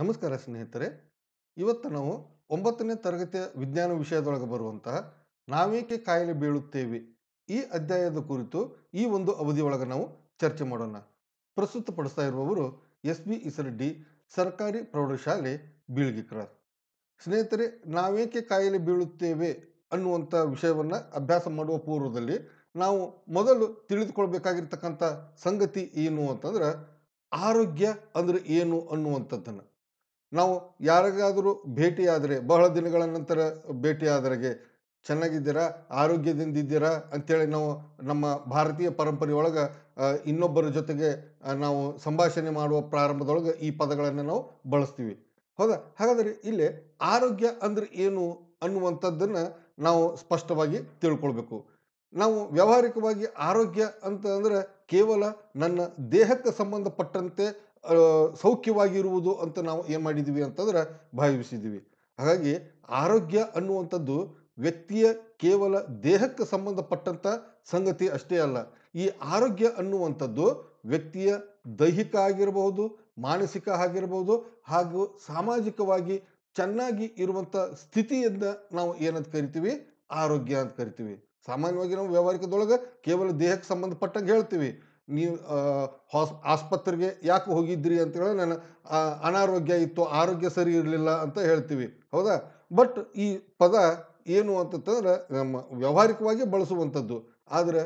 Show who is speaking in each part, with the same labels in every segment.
Speaker 1: ನಮಸ್ಕಾರ ಸ್ನೇಹಿತರೆ ಇವತ್ತು ನಾವು ಒಂಬತ್ತನೇ ತರಗತಿಯ ವಿಜ್ಞಾನ ವಿಷಯದೊಳಗೆ ಬರುವಂತಹ ನಾವೇಕೆ ಕಾಯಿಲೆ ಬೀಳುತ್ತೇವೆ ಈ ಅಧ್ಯಾಯದ ಕುರಿತು ಈ ಒಂದು ಅವಧಿಯೊಳಗೆ ನಾವು ಚರ್ಚೆ ಮಾಡೋಣ ಪಡಿಸ್ತಾ ಇರುವವರು ಎಸ್ ಬಿ ಇಸರೆಡ್ಡಿ ಸರ್ಕಾರಿ ಪ್ರೌಢಶಾಲೆ ಬೀಳ್ಗಿಕ್ರ ಸ್ನೇಹಿತರೆ ನಾವೇಕೆ ಕಾಯಿಲೆ ಬೀಳುತ್ತೇವೆ ಅನ್ನುವಂಥ ವಿಷಯವನ್ನು ಅಭ್ಯಾಸ ಮಾಡುವ ಪೂರ್ವದಲ್ಲಿ ನಾವು ಮೊದಲು ತಿಳಿದುಕೊಳ್ಬೇಕಾಗಿರ್ತಕ್ಕಂಥ ಸಂಗತಿ ಏನು ಅಂತಂದ್ರೆ ಆರೋಗ್ಯ ಅಂದರೆ ಏನು ಅನ್ನುವಂಥದ್ದನ್ನು ನಾವು ಯಾರಿಗಾದರೂ ಭೇಟಿಯಾದರೆ ಬಹಳ ದಿನಗಳ ನಂತರ ಭೇಟಿಯಾದರೆಗೆ ಚೆನ್ನಾಗಿದ್ದೀರಾ ಆರೋಗ್ಯದಿಂದ ಇದ್ದೀರಾ ಅಂಥೇಳಿ ನಾವು ನಮ್ಮ ಭಾರತೀಯ ಪರಂಪರೆಯೊಳಗೆ ಇನ್ನೊಬ್ಬರ ಜೊತೆಗೆ ನಾವು ಸಂಭಾಷಣೆ ಮಾಡುವ ಪ್ರಾರಂಭದೊಳಗೆ ಈ ಪದಗಳನ್ನು ನಾವು ಬಳಸ್ತೀವಿ ಹೌದಾ ಹಾಗಾದರೆ ಇಲ್ಲಿ ಆರೋಗ್ಯ ಅಂದರೆ ಏನು ಅನ್ನುವಂಥದ್ದನ್ನು ನಾವು ಸ್ಪಷ್ಟವಾಗಿ ತಿಳ್ಕೊಳ್ಬೇಕು ನಾವು ವ್ಯಾವಹಾರಿಕವಾಗಿ ಆರೋಗ್ಯ ಅಂತ ಅಂದರೆ ಕೇವಲ ನನ್ನ ದೇಹಕ್ಕೆ ಸಂಬಂಧಪಟ್ಟಂತೆ ಸೌಖ್ಯವಾಗಿರುವುದು ಅಂತ ನಾವು ಏನು ಮಾಡಿದ್ದೀವಿ ಅಂತಂದ್ರೆ ಭಾವಿಸಿದ್ದೀವಿ ಹಾಗಾಗಿ ಆರೋಗ್ಯ ಅನ್ನುವಂಥದ್ದು ವ್ಯಕ್ತಿಯ ಕೇವಲ ದೇಹಕ್ಕೆ ಸಂಬಂಧಪಟ್ಟಂಥ ಸಂಗತಿ ಅಷ್ಟೇ ಅಲ್ಲ ಈ ಆರೋಗ್ಯ ಅನ್ನುವಂಥದ್ದು ವ್ಯಕ್ತಿಯ ದೈಹಿಕ ಆಗಿರಬಹುದು ಮಾನಸಿಕ ಆಗಿರಬಹುದು ಹಾಗೂ ಸಾಮಾಜಿಕವಾಗಿ ಚೆನ್ನಾಗಿ ಇರುವಂಥ ಸ್ಥಿತಿಯಿಂದ ನಾವು ಏನಂತ ಕರಿತೀವಿ ಆರೋಗ್ಯ ಅಂತ ಕರಿತೀವಿ ಸಾಮಾನ್ಯವಾಗಿ ನಾವು ವ್ಯವಹಾರಿಕದೊಳಗೆ ಕೇವಲ ದೇಹಕ್ಕೆ ಸಂಬಂಧಪಟ್ಟಂಗೆ ಹೇಳ್ತೀವಿ ನೀವು ಹಾಸ್ ಆಸ್ಪತ್ರೆಗೆ ಯಾಕೆ ಹೋಗಿದ್ರಿ ಹೇಳಿದ್ರೆ ನಾನು ಅನಾರೋಗ್ಯ ಇತ್ತು ಆರೋಗ್ಯ ಸರಿ ಇರಲಿಲ್ಲ ಅಂತ ಹೇಳ್ತೀವಿ ಹೌದಾ ಬಟ್ ಈ ಪದ ಏನು ಅಂತಂದ್ರೆ ನಮ್ಮ ವ್ಯಾವಹಾರಿಕವಾಗಿ ಬಳಸುವಂಥದ್ದು ಆದರೆ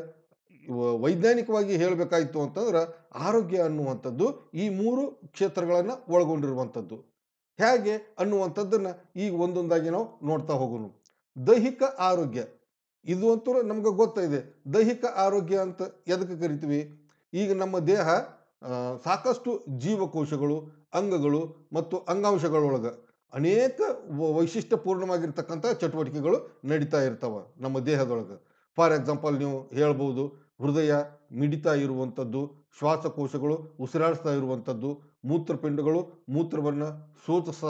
Speaker 1: ವೈಜ್ಞಾನಿಕವಾಗಿ ಹೇಳಬೇಕಾಯಿತು ಅಂತಂದ್ರೆ ಆರೋಗ್ಯ ಅನ್ನುವಂಥದ್ದು ಈ ಮೂರು ಕ್ಷೇತ್ರಗಳನ್ನು ಒಳಗೊಂಡಿರುವಂಥದ್ದು ಹೇಗೆ ಅನ್ನುವಂಥದ್ದನ್ನು ಈಗ ಒಂದೊಂದಾಗಿ ನಾವು ನೋಡ್ತಾ ಹೋಗೋಣ ದೈಹಿಕ ಆರೋಗ್ಯ ಇದು ಅಂತೂ ನಮ್ಗೆ ಗೊತ್ತಿದೆ ದೈಹಿಕ ಆರೋಗ್ಯ ಅಂತ ಎದಕ್ಕೆ ಕರಿತೀವಿ ಈಗ ನಮ್ಮ ದೇಹ ಸಾಕಷ್ಟು ಜೀವಕೋಶಗಳು ಅಂಗಗಳು ಮತ್ತು ಅಂಗಾಂಶಗಳೊಳಗೆ ಅನೇಕ ವೈಶಿಷ್ಟ್ಯಪೂರ್ಣವಾಗಿರ್ತಕ್ಕಂಥ ಚಟುವಟಿಕೆಗಳು ನಡೀತಾ ಇರ್ತವೆ ನಮ್ಮ ದೇಹದೊಳಗೆ ಫಾರ್ ಎಕ್ಸಾಂಪಲ್ ನೀವು ಹೇಳ್ಬೋದು ಹೃದಯ ಮಿಡಿತಾ ಇರುವಂಥದ್ದು ಶ್ವಾಸಕೋಶಗಳು ಉಸಿರಾಡಿಸ್ತಾ ಇರುವಂಥದ್ದು ಮೂತ್ರಪಿಂಡಗಳು ಮೂತ್ರವನ್ನು ಸ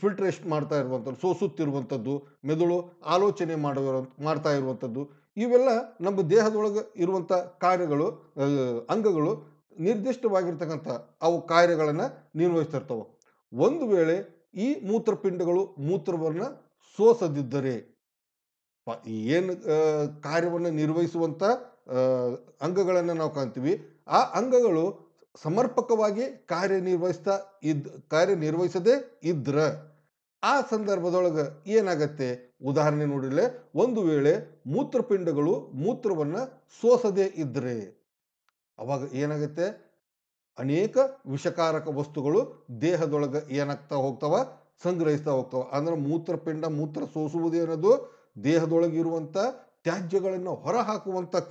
Speaker 1: ಫಿಲ್ಟ್ರೇಷನ್ ಮಾಡ್ತಾ ಇರುವಂಥದ್ದು ಸೋಸುತ್ತಿರುವಂಥದ್ದು ಮೆದುಳು ಆಲೋಚನೆ ಮಾಡುವ ಮಾಡ್ತಾ ಇರುವಂಥದ್ದು ಇವೆಲ್ಲ ನಮ್ಮ ದೇಹದೊಳಗೆ ಇರುವಂಥ ಕಾರ್ಯಗಳು ಅಂಗಗಳು ನಿರ್ದಿಷ್ಟವಾಗಿರ್ತಕ್ಕಂಥ ಅವು ಕಾರ್ಯಗಳನ್ನು ನಿರ್ವಹಿಸ್ತಿರ್ತವೆ ಒಂದು ವೇಳೆ ಈ ಮೂತ್ರಪಿಂಡಗಳು ಮೂತ್ರವನ್ನು ಸೋಸದಿದ್ದರೆ ಏನು ಕಾರ್ಯವನ್ನು ನಿರ್ವಹಿಸುವಂಥ ಅಂಗಗಳನ್ನು ನಾವು ಕಾಣ್ತೀವಿ ಆ ಅಂಗಗಳು ಸಮರ್ಪಕವಾಗಿ ಕಾರ್ಯನಿರ್ವಹಿಸ್ತಾ ಇದ್ ಕಾರ್ಯನಿರ್ವಹಿಸದೇ ಇದ್ರೆ ಆ ಸಂದರ್ಭದೊಳಗೆ ಏನಾಗತ್ತೆ ಉದಾಹರಣೆ ನೋಡಿಲ್ಲ ಒಂದು ವೇಳೆ ಮೂತ್ರಪಿಂಡಗಳು ಮೂತ್ರವನ್ನು ಸೋಸದೇ ಇದ್ದರೆ ಅವಾಗ ಏನಾಗುತ್ತೆ ಅನೇಕ ವಿಷಕಾರಕ ವಸ್ತುಗಳು ದೇಹದೊಳಗೆ ಏನಾಗ್ತಾ ಹೋಗ್ತಾವ ಸಂಗ್ರಹಿಸ್ತಾ ಹೋಗ್ತಾವ ಅಂದ್ರೆ ಮೂತ್ರಪಿಂಡ ಮೂತ್ರ ಸೋಸುವುದು ಏನದು ದೇಹದೊಳಗಿರುವಂಥ ತ್ಯಾಜ್ಯಗಳನ್ನು ಹೊರ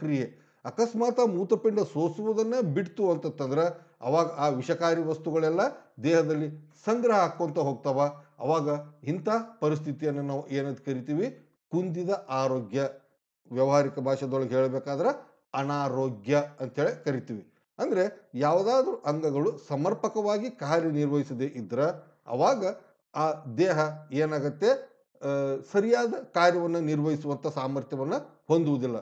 Speaker 1: ಕ್ರಿಯೆ ಅಕಸ್ಮಾತ್ ಆ ಮೂತ್ರಪಿಂಡ ಸೋಸುವುದನ್ನು ಬಿಡ್ತು ಅಂತಂದ್ರೆ ಅವಾಗ ಆ ವಿಷಕಾರಿ ವಸ್ತುಗಳೆಲ್ಲ ದೇಹದಲ್ಲಿ ಸಂಗ್ರಹ ಹಾಕ್ಕೊಂತ ಹೋಗ್ತಾವ ಅವಾಗ ಇಂಥ ಪರಿಸ್ಥಿತಿಯನ್ನು ನಾವು ಏನಂತ ಕರಿತೀವಿ ಕುಂದಿದ ಆರೋಗ್ಯ ವ್ಯವಹಾರಿಕ ಭಾಷೆದೊಳಗೆ ಹೇಳಬೇಕಾದ್ರೆ ಅನಾರೋಗ್ಯ ಅಂತೇಳಿ ಕರಿತೀವಿ ಅಂದರೆ ಯಾವುದಾದ್ರೂ ಅಂಗಗಳು ಸಮರ್ಪಕವಾಗಿ ಕಾರ್ಯನಿರ್ವಹಿಸದೇ ಇದ್ರೆ ಅವಾಗ ಆ ದೇಹ ಏನಾಗತ್ತೆ ಸರಿಯಾದ ಕಾರ್ಯವನ್ನು ನಿರ್ವಹಿಸುವಂಥ ಸಾಮರ್ಥ್ಯವನ್ನು ಹೊಂದುವುದಿಲ್ಲ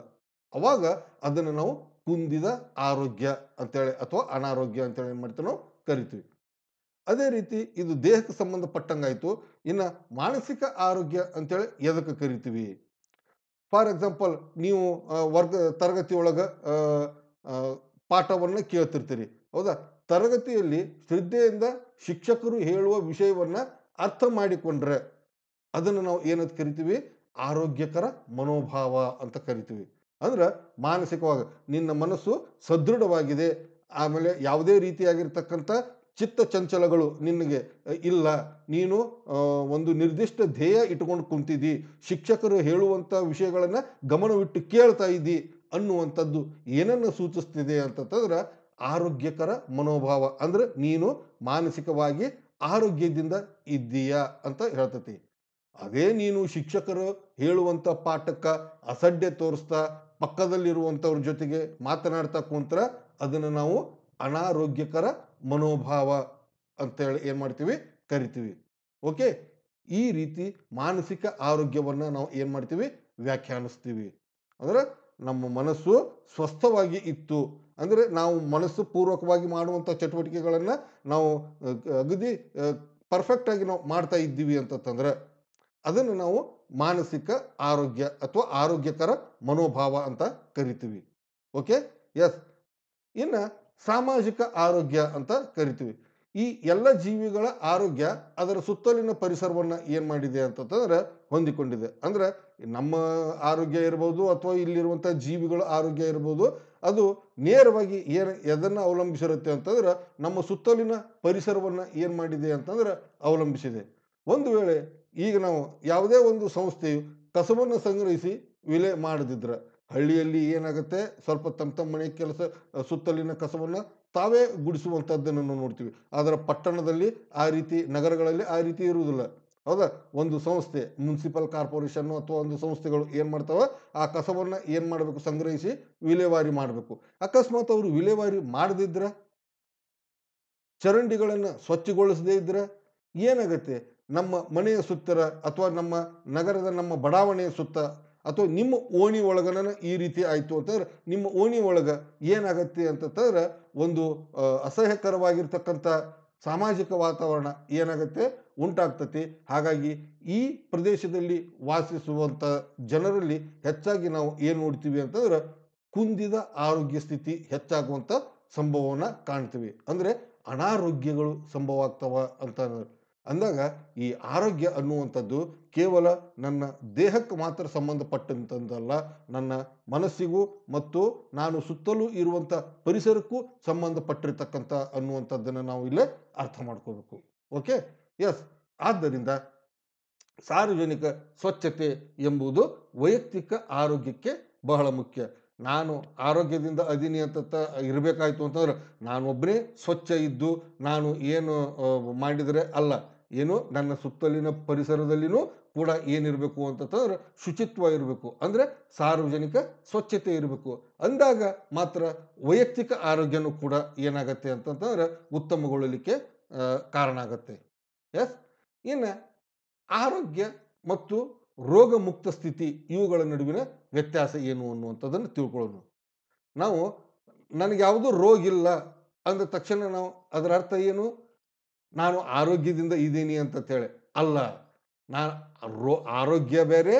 Speaker 1: ಅವಾಗ ಅದನ್ನು ನಾವು ಕುಂದಿದ ಆರೋಗ್ಯ ಅಂತೇಳಿ ಅಥವಾ ಅನಾರೋಗ್ಯ ಅಂತೇಳಿ ಏನು ಮಾಡ್ತೀವಿ ನಾವು ಕರಿತೀವಿ ಅದೇ ರೀತಿ ಇದು ದೇಹಕ್ಕೆ ಸಂಬಂಧಪಟ್ಟಂಗಾಯಿತು ಇನ್ನು ಮಾನಸಿಕ ಆರೋಗ್ಯ ಅಂತೇಳಿ ಎದಕ್ಕೆ ಕರಿತೀವಿ ಫಾರ್ ಎಕ್ಸಾಂಪಲ್ ನೀವು ವರ್ಗ ತರಗತಿಯೊಳಗೆ ಪಾಠವನ್ನು ಕೇಳ್ತಿರ್ತೀರಿ ಹೌದಾ ತರಗತಿಯಲ್ಲಿ ಶ್ರದ್ಧೆಯಿಂದ ಶಿಕ್ಷಕರು ಹೇಳುವ ವಿಷಯವನ್ನು ಅರ್ಥ ಮಾಡಿಕೊಂಡ್ರೆ ಅದನ್ನು ನಾವು ಏನಂತ ಕರಿತೀವಿ ಆರೋಗ್ಯಕರ ಮನೋಭಾವ ಅಂತ ಕರಿತೀವಿ ಅಂದ್ರೆ ಮಾನಸಿಕವಾಗಿ ನಿನ್ನ ಮನಸ್ಸು ಸದೃಢವಾಗಿದೆ ಆಮೇಲೆ ಯಾವುದೇ ರೀತಿಯಾಗಿರ್ತಕ್ಕಂಥ ಚಿತ್ತ ಚಂಚಲಗಳು ನಿನಗೆ ಇಲ್ಲ ನೀನು ಒಂದು ನಿರ್ದಿಷ್ಟ ಧ್ಯೇಯ ಇಟ್ಕೊಂಡು ಕುಂತಿದ್ದಿ ಶಿಕ್ಷಕರು ಹೇಳುವಂಥ ವಿಷಯಗಳನ್ನು ಗಮನವಿಟ್ಟು ಕೇಳ್ತಾ ಇದ್ದಿ ಅನ್ನುವಂಥದ್ದು ಏನನ್ನು ಸೂಚಿಸ್ತಿದೆ ಅಂತಂದ್ರೆ ಆರೋಗ್ಯಕರ ಮನೋಭಾವ ಅಂದರೆ ನೀನು ಮಾನಸಿಕವಾಗಿ ಆರೋಗ್ಯದಿಂದ ಇದ್ದೀಯಾ ಅಂತ ಹೇಳ್ತತಿ ಅದೇ ನೀನು ಶಿಕ್ಷಕರು ಹೇಳುವಂಥ ಪಾಠಕ್ಕೆ ಅಸಡ್ಡೆ ತೋರಿಸ್ತಾ ಪಕ್ಕದಲ್ಲಿರುವಂಥವ್ರ ಜೊತೆಗೆ ಮಾತನಾಡ್ತಾ ಕುಂತ್ರ ಅದನ್ನು ನಾವು ಅನಾರೋಗ್ಯಕರ ಮನೋಭಾವ ಅಂತೇಳಿ ಏನು ಮಾಡ್ತೀವಿ ಕರಿತೀವಿ ಓಕೆ ಈ ರೀತಿ ಮಾನಸಿಕ ಆರೋಗ್ಯವನ್ನು ನಾವು ಏನು ಮಾಡ್ತೀವಿ ವ್ಯಾಖ್ಯಾನಿಸ್ತೀವಿ ಅಂದರೆ ನಮ್ಮ ಮನಸ್ಸು ಸ್ವಸ್ಥವಾಗಿ ಇತ್ತು ಅಂದರೆ ನಾವು ಮನಸ್ಸು ಪೂರ್ವಕವಾಗಿ ಮಾಡುವಂಥ ಚಟುವಟಿಕೆಗಳನ್ನು ನಾವು ಅಗದಿ ಪರ್ಫೆಕ್ಟಾಗಿ ನಾವು ಮಾಡ್ತಾ ಇದ್ದೀವಿ ಅಂತಂದರೆ ಅದನ್ನು ನಾವು ಮಾನಸಿಕ ಆರೋಗ್ಯ ಅಥವಾ ಆರೋಗ್ಯಕರ ಮನೋಭಾವ ಅಂತ ಕರಿತೀವಿ ಓಕೆ ಎಸ್ ಇನ್ನು ಸಾಮಾಜಿಕ ಆರೋಗ್ಯ ಅಂತ ಕರಿತೀವಿ ಈ ಎಲ್ಲ ಜೀವಿಗಳ ಆರೋಗ್ಯ ಅದರ ಸುತ್ತಲಿನ ಪರಿಸರವನ್ನು ಏನು ಮಾಡಿದೆ ಅಂತಂತಂದ್ರೆ ಹೊಂದಿಕೊಂಡಿದೆ ಅಂದರೆ ನಮ್ಮ ಆರೋಗ್ಯ ಇರ್ಬೋದು ಅಥವಾ ಇಲ್ಲಿರುವಂಥ ಜೀವಿಗಳ ಆರೋಗ್ಯ ಇರ್ಬೋದು ಅದು ನೇರವಾಗಿ ಏನು ಎದನ್ನು ಅವಲಂಬಿಸಿರುತ್ತೆ ಅಂತಂದ್ರೆ ನಮ್ಮ ಸುತ್ತಲಿನ ಪರಿಸರವನ್ನು ಏನು ಮಾಡಿದೆ ಅಂತಂದ್ರೆ ಅವಲಂಬಿಸಿದೆ ಒಂದು ವೇಳೆ ಈಗ ನಾವು ಯಾವುದೇ ಒಂದು ಸಂಸ್ಥೆಯು ಕಸವನ್ನು ಸಂಗ್ರಹಿಸಿ ವಿಲೆ ಮಾಡದಿದ್ದರೆ ಹಳ್ಳಿಯಲ್ಲಿ ಏನಾಗುತ್ತೆ ಸ್ವಲ್ಪ ತಮ್ಮ ತಮ್ಮ ಮನೆ ಕೆಲಸ ಸುತ್ತಲಿನ ಕಸವನ್ನು ತಾವೇ ಗುಡಿಸುವಂಥದ್ದನ್ನು ನಾವು ನೋಡ್ತೀವಿ ಆದರೆ ಪಟ್ಟಣದಲ್ಲಿ ಆ ರೀತಿ ನಗರಗಳಲ್ಲಿ ಆ ರೀತಿ ಇರುವುದಿಲ್ಲ ಹೌದಾ ಒಂದು ಸಂಸ್ಥೆ ಮುನ್ಸಿಪಲ್ ಕಾರ್ಪೊರೇಷನ್ನು ಅಥವಾ ಒಂದು ಸಂಸ್ಥೆಗಳು ಏನು ಮಾಡ್ತಾವೆ ಆ ಕಸವನ್ನು ಏನು ಮಾಡಬೇಕು ಸಂಗ್ರಹಿಸಿ ವಿಲೇವಾರಿ ಮಾಡಬೇಕು ಅಕಸ್ಮಾತ್ ಅವರು ವಿಲೇವಾರಿ ಮಾಡದಿದ್ದರೆ ಚರಂಡಿಗಳನ್ನು ಸ್ವಚ್ಛಗೊಳಿಸದೇ ಇದ್ದರೆ ಏನಾಗುತ್ತೆ ನಮ್ಮ ಮನೆಯ ಸುತ್ತರ ಅಥವಾ ನಮ್ಮ ನಗರದ ನಮ್ಮ ಬಡಾವಣೆಯ ಸುತ್ತ ಅಥವಾ ನಿಮ್ಮ ಓಣಿ ಒಳಗನ ಈ ರೀತಿ ಆಯಿತು ಅಂತಂದ್ರೆ ನಿಮ್ಮ ಓಣಿ ಒಳಗೆ ಏನಾಗತ್ತೆ ಅಂತಂದ್ರೆ ಒಂದು ಅಸಹ್ಯಕರವಾಗಿರ್ತಕ್ಕಂಥ ಸಾಮಾಜಿಕ ವಾತಾವರಣ ಏನಾಗುತ್ತೆ ಉಂಟಾಗ್ತತಿ ಹಾಗಾಗಿ ಈ ಪ್ರದೇಶದಲ್ಲಿ ವಾಸಿಸುವಂಥ ಜನರಲ್ಲಿ ಹೆಚ್ಚಾಗಿ ನಾವು ಏನು ನೋಡ್ತೀವಿ ಅಂತಂದ್ರೆ ಕುಂದಿದ ಆರೋಗ್ಯ ಸ್ಥಿತಿ ಹೆಚ್ಚಾಗುವಂಥ ಸಂಭವವನ್ನು ಕಾಣ್ತೀವಿ ಅಂದರೆ ಅನಾರೋಗ್ಯಗಳು ಸಂಭವ ಆಗ್ತವ ಅಂತ ಅಂದಾಗ ಈ ಆರೋಗ್ಯ ಅನ್ನುವಂಥದ್ದು ಕೇವಲ ನನ್ನ ದೇಹಕ್ಕೆ ಮಾತ್ರ ಸಂಬಂಧಪಟ್ಟಂಥದ್ದಲ್ಲ ನನ್ನ ಮನಸ್ಸಿಗೂ ಮತ್ತು ನಾನು ಸುತ್ತಲೂ ಇರುವಂಥ ಪರಿಸರಕ್ಕೂ ಸಂಬಂಧಪಟ್ಟಿರ್ತಕ್ಕಂಥ ಅನ್ನುವಂಥದ್ದನ್ನು ನಾವು ಇಲ್ಲೇ ಅರ್ಥ ಮಾಡ್ಕೋಬೇಕು ಓಕೆ ಎಸ್ ಆದ್ದರಿಂದ ಸಾರ್ವಜನಿಕ ಸ್ವಚ್ಛತೆ ಎಂಬುದು ವೈಯಕ್ತಿಕ ಆರೋಗ್ಯಕ್ಕೆ ಬಹಳ ಮುಖ್ಯ ನಾನು ಆರೋಗ್ಯದಿಂದ ಅಂತ ಇರಬೇಕಾಯಿತು ಅಂತಂದ್ರೆ ನಾನೊಬ್ಬನೇ ಸ್ವಚ್ಛ ಇದ್ದು ನಾನು ಏನು ಮಾಡಿದರೆ ಅಲ್ಲ ಏನು ನನ್ನ ಸುತ್ತಲಿನ ಪರಿಸರದಲ್ಲಿನೂ ಕೂಡ ಏನಿರಬೇಕು ಅಂತಂತಂದ್ರೆ ಶುಚಿತ್ವ ಇರಬೇಕು ಅಂದರೆ ಸಾರ್ವಜನಿಕ ಸ್ವಚ್ಛತೆ ಇರಬೇಕು ಅಂದಾಗ ಮಾತ್ರ ವೈಯಕ್ತಿಕ ಆರೋಗ್ಯನೂ ಕೂಡ ಏನಾಗತ್ತೆ ಅಂತಂತಂದ್ರೆ ಉತ್ತಮಗೊಳ್ಳಲಿಕ್ಕೆ ಕಾರಣ ಆಗತ್ತೆ ಎಸ್ ಇನ್ನು ಆರೋಗ್ಯ ಮತ್ತು ರೋಗ ಮುಕ್ತ ಸ್ಥಿತಿ ಇವುಗಳ ನಡುವಿನ ವ್ಯತ್ಯಾಸ ಏನು ಅನ್ನುವಂಥದ್ದನ್ನು ತಿಳ್ಕೊಳ್ಳೋಣ ನಾವು ನನಗೆ ಯಾವುದೂ ರೋಗಿಲ್ಲ ಅಂದ ತಕ್ಷಣ ನಾವು ಅದರ ಅರ್ಥ ಏನು ನಾನು ಆರೋಗ್ಯದಿಂದ ಇದ್ದೀನಿ ಅಂತೇಳಿ ಅಲ್ಲ ನಾನು ರೋ ಆರೋಗ್ಯ ಬೇರೆ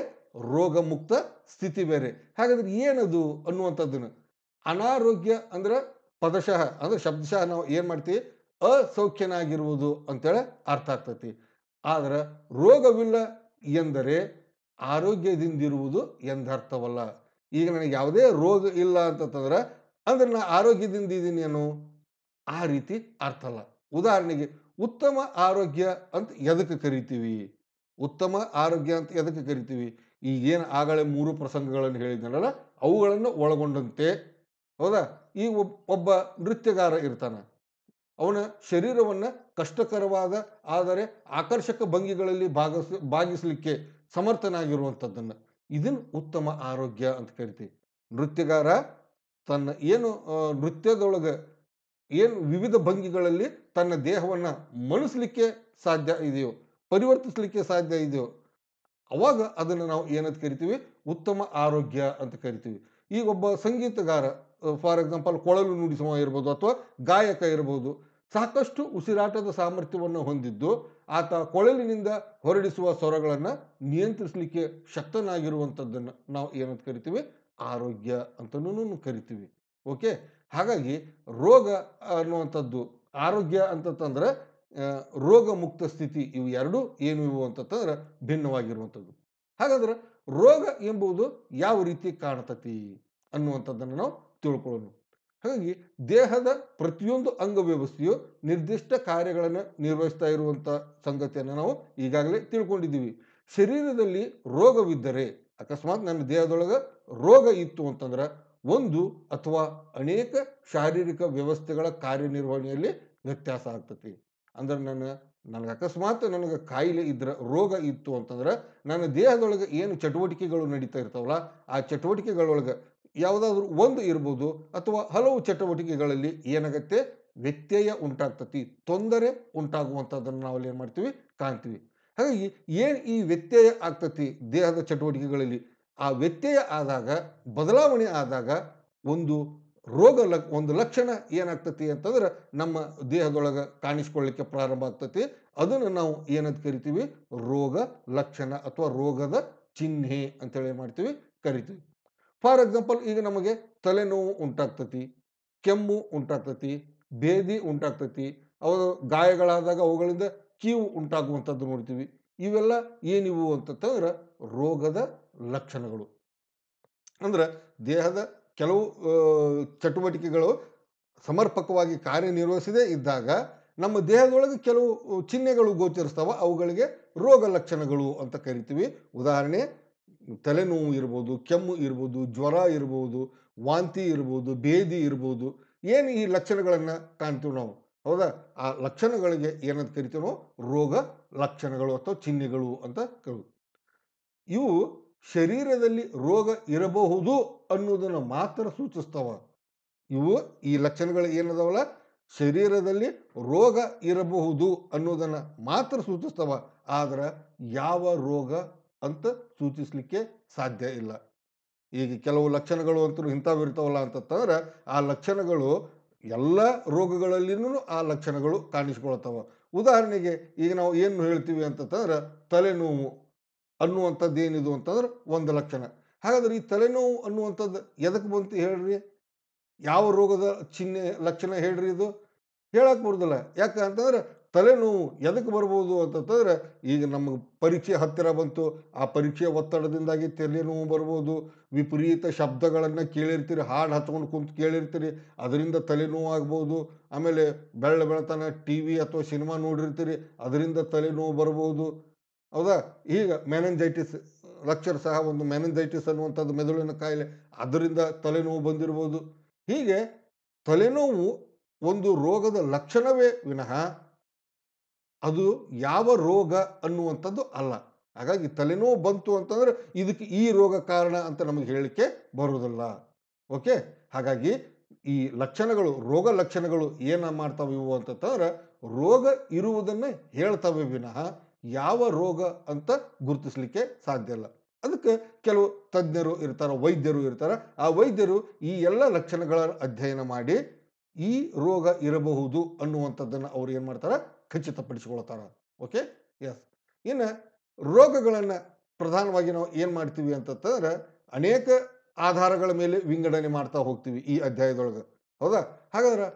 Speaker 1: ರೋಗ ಮುಕ್ತ ಸ್ಥಿತಿ ಬೇರೆ ಹಾಗಾದ್ರೆ ಏನದು ಅನ್ನುವಂಥದ್ದನ್ನು ಅನಾರೋಗ್ಯ ಅಂದ್ರೆ ಪದಶಃ ಅಂದರೆ ಶಬ್ದಶಃ ನಾವು ಏನು ಮಾಡ್ತೀವಿ ಅಸೌಖ್ಯನಾಗಿರುವುದು ಅಂತೇಳಿ ಅರ್ಥ ಆಗ್ತತಿ ಆದ್ರೆ ರೋಗವಿಲ್ಲ ಎಂದರೆ ಆರೋಗ್ಯದಿಂದಿರುವುದು ಎಂದರ್ಥವಲ್ಲ ಈಗ ನನಗೆ ಯಾವುದೇ ರೋಗ ಇಲ್ಲ ಅಂತಂದ್ರೆ ಅಂದ್ರೆ ನಾನು ಆರೋಗ್ಯದಿಂದ ಇದ್ದೀನಿ ಅನ್ನೋ ಆ ರೀತಿ ಅರ್ಥ ಅಲ್ಲ ಉದಾಹರಣೆಗೆ ಉತ್ತಮ ಆರೋಗ್ಯ ಅಂತ ಎದಕ್ಕೆ ಕರಿತೀವಿ ಉತ್ತಮ ಆರೋಗ್ಯ ಅಂತ ಎದಕ್ಕೆ ಕರಿತೀವಿ ಈಗೇನು ಆಗಲೇ ಮೂರು ಪ್ರಸಂಗಗಳನ್ನು ಹೇಳಿದ್ನಲ್ಲ ಅವುಗಳನ್ನು ಒಳಗೊಂಡಂತೆ ಹೌದಾ ಈ ಒಬ್ಬ ನೃತ್ಯಗಾರ ಇರ್ತಾನೆ ಅವನ ಶರೀರವನ್ನು ಕಷ್ಟಕರವಾದ ಆದರೆ ಆಕರ್ಷಕ ಭಂಗಿಗಳಲ್ಲಿ ಭಾಗಸ್ ಭಾಗಿಸಲಿಕ್ಕೆ ಸಮರ್ಥನಾಗಿರುವಂಥದ್ದನ್ನು ಇದನ್ನು ಉತ್ತಮ ಆರೋಗ್ಯ ಅಂತ ಕರಿತೀವಿ ನೃತ್ಯಗಾರ ತನ್ನ ಏನು ನೃತ್ಯದೊಳಗೆ ಏನು ವಿವಿಧ ಭಂಗಿಗಳಲ್ಲಿ ತನ್ನ ದೇಹವನ್ನು ಮಣಿಸ್ಲಿಕ್ಕೆ ಸಾಧ್ಯ ಇದೆಯೋ ಪರಿವರ್ತಿಸಲಿಕ್ಕೆ ಸಾಧ್ಯ ಇದೆಯೋ ಅವಾಗ ಅದನ್ನು ನಾವು ಏನಂತ ಕರಿತೀವಿ ಉತ್ತಮ ಆರೋಗ್ಯ ಅಂತ ಕರಿತೀವಿ ಈಗ ಒಬ್ಬ ಸಂಗೀತಗಾರ ಫಾರ್ ಎಕ್ಸಾಂಪಲ್ ಕೊಳಲು ನುಡಿಸುವ ಇರ್ಬೋದು ಅಥವಾ ಗಾಯಕ ಇರ್ಬೋದು ಸಾಕಷ್ಟು ಉಸಿರಾಟದ ಸಾಮರ್ಥ್ಯವನ್ನು ಹೊಂದಿದ್ದು ಆತ ಕೊಳಲಿನಿಂದ ಹೊರಡಿಸುವ ಸ್ವರಗಳನ್ನು ನಿಯಂತ್ರಿಸಲಿಕ್ಕೆ ಶಕ್ತನಾಗಿರುವಂಥದ್ದನ್ನು ನಾವು ಏನಂತ ಕರಿತೀವಿ ಆರೋಗ್ಯ ಅಂತ ಕರಿತೀವಿ ಓಕೆ ಹಾಗಾಗಿ ರೋಗ ಅನ್ನುವಂಥದ್ದು ಆರೋಗ್ಯ ಅಂತಂತಂದ್ರೆ ರೋಗ ಮುಕ್ತ ಸ್ಥಿತಿ ಇವು ಎರಡೂ ಏನು ಇವು ಅಂತಂದ್ರೆ ಭಿನ್ನವಾಗಿರುವಂಥದ್ದು ಹಾಗಾದ್ರೆ ರೋಗ ಎಂಬುದು ಯಾವ ರೀತಿ ಕಾಣತತಿ ಅನ್ನುವಂಥದ್ದನ್ನು ನಾವು ತಿಳ್ಕೊಳ್ಳೋಣ ಹಾಗಾಗಿ ದೇಹದ ಪ್ರತಿಯೊಂದು ಅಂಗವ್ಯವಸ್ಥೆಯು ನಿರ್ದಿಷ್ಟ ಕಾರ್ಯಗಳನ್ನು ನಿರ್ವಹಿಸ್ತಾ ಇರುವಂಥ ಸಂಗತಿಯನ್ನು ನಾವು ಈಗಾಗಲೇ ತಿಳ್ಕೊಂಡಿದ್ದೀವಿ ಶರೀರದಲ್ಲಿ ರೋಗವಿದ್ದರೆ ಅಕಸ್ಮಾತ್ ನನ್ನ ದೇಹದೊಳಗೆ ರೋಗ ಇತ್ತು ಅಂತಂದ್ರೆ ಒಂದು ಅಥವಾ ಅನೇಕ ಶಾರೀರಿಕ ವ್ಯವಸ್ಥೆಗಳ ಕಾರ್ಯನಿರ್ವಹಣೆಯಲ್ಲಿ ವ್ಯತ್ಯಾಸ ಆಗ್ತತಿ ಅಂದ್ರೆ ನನ್ನ ನನಗೆ ಅಕಸ್ಮಾತ್ ನನಗೆ ಕಾಯಿಲೆ ಇದ್ರೆ ರೋಗ ಇತ್ತು ಅಂತಂದ್ರೆ ನನ್ನ ದೇಹದೊಳಗೆ ಏನು ಚಟುವಟಿಕೆಗಳು ನಡೀತಾ ಇರ್ತಾವಲ್ಲ ಆ ಚಟುವಟಿಕೆಗಳೊಳಗೆ ಯಾವುದಾದ್ರೂ ಒಂದು ಇರ್ಬೋದು ಅಥವಾ ಹಲವು ಚಟುವಟಿಕೆಗಳಲ್ಲಿ ಏನಾಗತ್ತೆ ವ್ಯತ್ಯಯ ಉಂಟಾಗ್ತತಿ ತೊಂದರೆ ಉಂಟಾಗುವಂಥದ್ದನ್ನು ನಾವಲ್ಲಿ ಏನು ಮಾಡ್ತೀವಿ ಕಾಣ್ತೀವಿ ಹಾಗಾಗಿ ಏನು ಈ ವ್ಯತ್ಯಯ ಆಗ್ತತಿ ದೇಹದ ಚಟುವಟಿಕೆಗಳಲ್ಲಿ ಆ ವ್ಯತ್ಯಯ ಆದಾಗ ಬದಲಾವಣೆ ಆದಾಗ ಒಂದು ರೋಗ ಲಕ್ ಒಂದು ಲಕ್ಷಣ ಏನಾಗ್ತತಿ ಅಂತಂದ್ರೆ ನಮ್ಮ ದೇಹದೊಳಗೆ ಕಾಣಿಸ್ಕೊಳ್ಳಿಕ್ಕೆ ಪ್ರಾರಂಭ ಆಗ್ತತಿ ಅದನ್ನು ನಾವು ಏನಂತ ಕರಿತೀವಿ ರೋಗ ಲಕ್ಷಣ ಅಥವಾ ರೋಗದ ಚಿಹ್ನೆ ಅಂತೇಳಿ ಮಾಡ್ತೀವಿ ಕರಿತೀವಿ ಫಾರ್ ಎಕ್ಸಾಂಪಲ್ ಈಗ ನಮಗೆ ತಲೆನೋವು ಉಂಟಾಗ್ತತಿ ಕೆಮ್ಮು ಉಂಟಾಗ್ತತಿ ಬೇದಿ ಉಂಟಾಗ್ತತಿ ಅವು ಗಾಯಗಳಾದಾಗ ಅವುಗಳಿಂದ ಕೀವು ಉಂಟಾಗುವಂಥದ್ದು ನೋಡ್ತೀವಿ ಇವೆಲ್ಲ ಏನಿವು ಅಂತಂದ್ರೆ ರೋಗದ ಲಕ್ಷಣಗಳು ಅಂದರೆ ದೇಹದ ಕೆಲವು ಚಟುವಟಿಕೆಗಳು ಸಮರ್ಪಕವಾಗಿ ಕಾರ್ಯನಿರ್ವಹಿಸದೇ ಇದ್ದಾಗ ನಮ್ಮ ದೇಹದೊಳಗೆ ಕೆಲವು ಚಿಹ್ನೆಗಳು ಗೋಚರಿಸ್ತಾವೆ ಅವುಗಳಿಗೆ ರೋಗ ಲಕ್ಷಣಗಳು ಅಂತ ಕರಿತೀವಿ ಉದಾಹರಣೆ ತಲೆನೋವು ಇರ್ಬೋದು ಕೆಮ್ಮು ಇರ್ಬೋದು ಜ್ವರ ಇರ್ಬೋದು ವಾಂತಿ ಇರ್ಬೋದು ಭೇದಿ ಇರ್ಬೋದು ಏನು ಈ ಲಕ್ಷಣಗಳನ್ನು ಕಾಣ್ತೀವಿ ನಾವು ಹೌದಾ ಆ ಲಕ್ಷಣಗಳಿಗೆ ಏನಂತ ಕರಿತೀವೋ ರೋಗ ಲಕ್ಷಣಗಳು ಅಥವಾ ಚಿಹ್ನೆಗಳು ಅಂತ ಕರು ಇವು ಶರೀರದಲ್ಲಿ ರೋಗ ಇರಬಹುದು ಅನ್ನೋದನ್ನು ಮಾತ್ರ ಸೂಚಿಸ್ತಾವ ಇವು ಈ ಲಕ್ಷಣಗಳು ಏನದವಲ್ಲ ಶರೀರದಲ್ಲಿ ರೋಗ ಇರಬಹುದು ಅನ್ನೋದನ್ನು ಮಾತ್ರ ಸೂಚಿಸ್ತಾವ ಆದರೆ ಯಾವ ರೋಗ ಅಂತ ಸೂಚಿಸಲಿಕ್ಕೆ ಸಾಧ್ಯ ಇಲ್ಲ ಈಗ ಕೆಲವು ಲಕ್ಷಣಗಳು ಅಂತೂ ಇಂಥವು ಇರ್ತಾವಲ್ಲ ಅಂತಂದ್ರೆ ಆ ಲಕ್ಷಣಗಳು ಎಲ್ಲ ರೋಗಗಳಲ್ಲಿನೂ ಆ ಲಕ್ಷಣಗಳು ಕಾಣಿಸ್ಕೊಳ್ತಾವ ಉದಾಹರಣೆಗೆ ಈಗ ನಾವು ಏನು ಹೇಳ್ತೀವಿ ಅಂತಂತಂದ್ರೆ ತಲೆನೋವು ಅನ್ನುವಂಥದ್ದು ಏನಿದು ಅಂತಂದ್ರೆ ಒಂದು ಲಕ್ಷಣ ಹಾಗಾದ್ರೆ ಈ ತಲೆನೋವು ಅನ್ನುವಂಥದ್ದು ಎದಕ್ಕೆ ಬಂತು ಹೇಳ್ರಿ ಯಾವ ರೋಗದ ಚಿಹ್ನೆ ಲಕ್ಷಣ ಹೇಳ್ರಿ ಇದು ಹೇಳಕ್ಕೆ ಬರೋದಿಲ್ಲ ಯಾಕೆ ಅಂತಂದ್ರೆ ತಲೆನೋವು ಎದಕ್ಕೆ ಬರ್ಬೋದು ಅಂತಂದ್ರೆ ಈಗ ನಮಗೆ ಪರೀಕ್ಷೆ ಹತ್ತಿರ ಬಂತು ಆ ಪರೀಕ್ಷೆ ಒತ್ತಡದಿಂದಾಗಿ ತಲೆನೋವು ಬರ್ಬೋದು ವಿಪರೀತ ಶಬ್ದಗಳನ್ನು ಕೇಳಿರ್ತೀರಿ ಹಾಡು ಹತ್ಕೊಂಡು ಕುಂತು ಕೇಳಿರ್ತೀರಿ ಅದರಿಂದ ತಲೆನೋವು ಆಗ್ಬೋದು ಆಮೇಲೆ ಬೆಳ್ಳ ಬೆಳತನ ಟಿ ವಿ ಅಥವಾ ಸಿನಿಮಾ ನೋಡಿರ್ತೀರಿ ಅದರಿಂದ ತಲೆನೋವು ಬರ್ಬೋದು ಹೌದಾ ಈಗ ಮ್ಯಾನೆಂಜೈಟಿಸ್ ಲಕ್ಷರ್ ಸಹ ಒಂದು ಮ್ಯಾನೆಂಜೈಟಿಸ್ ಅನ್ನುವಂಥದ್ದು ಮೆದುಳಿನ ಕಾಯಿಲೆ ಅದರಿಂದ ತಲೆನೋವು ಬಂದಿರ್ಬೋದು ಹೀಗೆ ತಲೆನೋವು ಒಂದು ರೋಗದ ಲಕ್ಷಣವೇ ವಿನಃ ಅದು ಯಾವ ರೋಗ ಅನ್ನುವಂಥದ್ದು ಅಲ್ಲ ಹಾಗಾಗಿ ತಲೆನೋವು ಬಂತು ಅಂತಂದರೆ ಇದಕ್ಕೆ ಈ ರೋಗ ಕಾರಣ ಅಂತ ನಮಗೆ ಹೇಳಲಿಕ್ಕೆ ಬರೋದಿಲ್ಲ ಓಕೆ ಹಾಗಾಗಿ ಈ ಲಕ್ಷಣಗಳು ರೋಗ ಲಕ್ಷಣಗಳು ಏನ ಮಾಡ್ತಾವೆ ಇವು ಅಂತಂತಂದ್ರೆ ರೋಗ ಇರುವುದನ್ನೇ ಹೇಳ್ತವೆ ವಿನಃ ಯಾವ ರೋಗ ಅಂತ ಗುರುತಿಸಲಿಕ್ಕೆ ಸಾಧ್ಯ ಇಲ್ಲ ಅದಕ್ಕೆ ಕೆಲವು ತಜ್ಞರು ಇರ್ತಾರೆ ವೈದ್ಯರು ಇರ್ತಾರೆ ಆ ವೈದ್ಯರು ಈ ಎಲ್ಲ ಲಕ್ಷಣಗಳ ಅಧ್ಯಯನ ಮಾಡಿ ಈ ರೋಗ ಇರಬಹುದು ಅನ್ನುವಂಥದ್ದನ್ನು ಅವ್ರು ಏನು ಮಾಡ್ತಾರೆ ಖಚಿತಪಡಿಸಿಕೊಳ್ತಾರೆ ಓಕೆ ಎಸ್ ಇನ್ನು ರೋಗಗಳನ್ನು ಪ್ರಧಾನವಾಗಿ ನಾವು ಏನು ಮಾಡ್ತೀವಿ ಅಂತಂತಂದ್ರೆ ಅನೇಕ ಆಧಾರಗಳ ಮೇಲೆ ವಿಂಗಡಣೆ ಮಾಡ್ತಾ ಹೋಗ್ತೀವಿ ಈ ಅಧ್ಯಾಯದೊಳಗೆ ಹೌದಾ ಹಾಗಾದ್ರೆ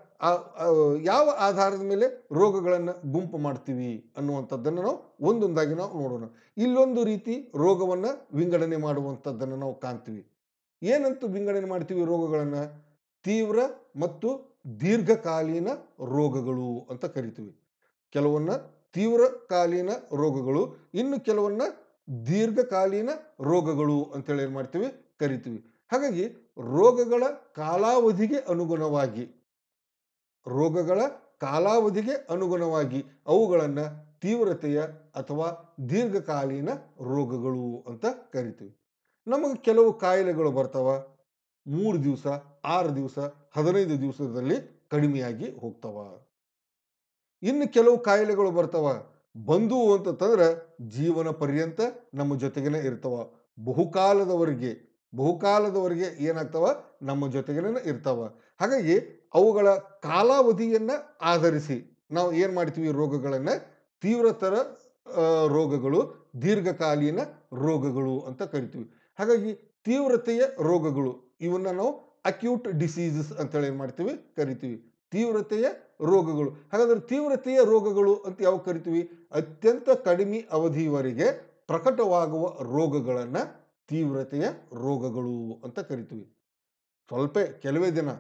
Speaker 1: ಯಾವ ಆಧಾರದ ಮೇಲೆ ರೋಗಗಳನ್ನು ಗುಂಪು ಮಾಡ್ತೀವಿ ಅನ್ನುವಂಥದ್ದನ್ನು ನಾವು ಒಂದೊಂದಾಗಿ ನಾವು ನೋಡೋಣ ಇಲ್ಲೊಂದು ರೀತಿ ರೋಗವನ್ನು ವಿಂಗಡಣೆ ಮಾಡುವಂಥದ್ದನ್ನು ನಾವು ಕಾಣ್ತೀವಿ ಏನಂತೂ ವಿಂಗಡಣೆ ಮಾಡ್ತೀವಿ ರೋಗಗಳನ್ನು ತೀವ್ರ ಮತ್ತು ದೀರ್ಘಕಾಲೀನ ರೋಗಗಳು ಅಂತ ಕರಿತೀವಿ ಕೆಲವನ್ನ ತೀವ್ರಕಾಲೀನ ರೋಗಗಳು ಇನ್ನು ಕೆಲವನ್ನ ದೀರ್ಘಕಾಲೀನ ರೋಗಗಳು ಅಂತೇಳಿ ಏನು ಮಾಡ್ತೀವಿ ಕರಿತೀವಿ ಹಾಗಾಗಿ ರೋಗಗಳ ಕಾಲಾವಧಿಗೆ ಅನುಗುಣವಾಗಿ ರೋಗಗಳ ಕಾಲಾವಧಿಗೆ ಅನುಗುಣವಾಗಿ ಅವುಗಳನ್ನು ತೀವ್ರತೆಯ ಅಥವಾ ದೀರ್ಘಕಾಲೀನ ರೋಗಗಳು ಅಂತ ಕರಿತೀವಿ ನಮಗೆ ಕೆಲವು ಕಾಯಿಲೆಗಳು ಬರ್ತವೆ ಮೂರು ದಿವಸ ಆರು ದಿವಸ ಹದಿನೈದು ದಿವಸದಲ್ಲಿ ಕಡಿಮೆಯಾಗಿ ಹೋಗ್ತಾವ ಇನ್ನು ಕೆಲವು ಕಾಯಿಲೆಗಳು ಬರ್ತವ ಬಂದು ಅಂತಂದ್ರೆ ಜೀವನ ಪರ್ಯಂತ ನಮ್ಮ ಜೊತೆಗೇನೆ ಇರ್ತವ ಬಹುಕಾಲದವರೆಗೆ ಬಹುಕಾಲದವರೆಗೆ ಏನಾಗ್ತವ ನಮ್ಮ ಜೊತೆಗೇನೆ ಇರ್ತವ ಹಾಗಾಗಿ ಅವುಗಳ ಕಾಲಾವಧಿಯನ್ನು ಆಧರಿಸಿ ನಾವು ಏನು ಮಾಡ್ತೀವಿ ರೋಗಗಳನ್ನು ತೀವ್ರತರ ರೋಗಗಳು ದೀರ್ಘಕಾಲೀನ ರೋಗಗಳು ಅಂತ ಕರಿತೀವಿ ಹಾಗಾಗಿ ತೀವ್ರತೆಯ ರೋಗಗಳು ಇವನ್ನ ನಾವು ಅಕ್ಯೂಟ್ ಡಿಸೀಸಸ್ ಅಂತೇಳಿ ಏನು ಮಾಡ್ತೀವಿ ಕರಿತೀವಿ ತೀವ್ರತೆಯ ರೋಗಗಳು ಹಾಗಾದ್ರೆ ತೀವ್ರತೆಯ ರೋಗಗಳು ಅಂತ ಯಾವ ಕರಿತೀವಿ ಅತ್ಯಂತ ಕಡಿಮೆ ಅವಧಿವರೆಗೆ ಪ್ರಕಟವಾಗುವ ರೋಗಗಳನ್ನು ತೀವ್ರತೆಯ ರೋಗಗಳು ಅಂತ ಕರಿತೀವಿ ಸ್ವಲ್ಪ ಕೆಲವೇ ದಿನ